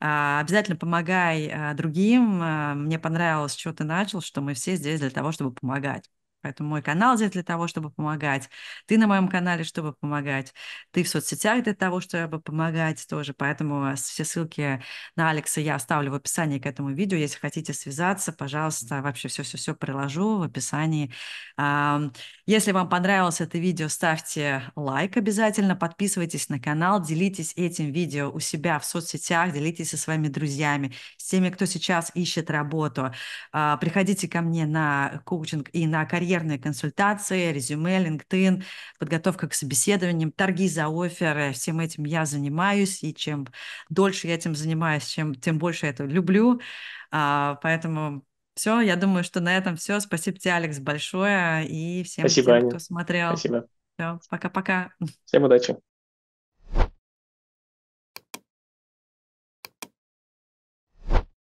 а, Обязательно помогай э, другим. Мне понравилось, что ты начал, что мы все здесь для того, чтобы помогать. Поэтому мой канал здесь для того, чтобы помогать. Ты на моем канале, чтобы помогать. Ты в соцсетях для того, чтобы помогать тоже. Поэтому э, все ссылки на Алекса я оставлю в описании к этому видео. Если хотите связаться, пожалуйста, вообще все-все-все приложу в описании. Если вам понравилось это видео, ставьте лайк обязательно, подписывайтесь на канал, делитесь этим видео у себя в соцсетях, делитесь со своими друзьями, с теми, кто сейчас ищет работу. А, приходите ко мне на коучинг и на карьеру карьерные консультации, резюме, LinkedIn, подготовка к собеседованиям, торги за оферы. Всем этим я занимаюсь, и чем дольше я этим занимаюсь, чем, тем больше я это люблю. А, поэтому все, я думаю, что на этом все. Спасибо тебе, Алекс, большое, и всем, Спасибо, всем кто смотрел. Спасибо. Все, пока-пока. Всем удачи.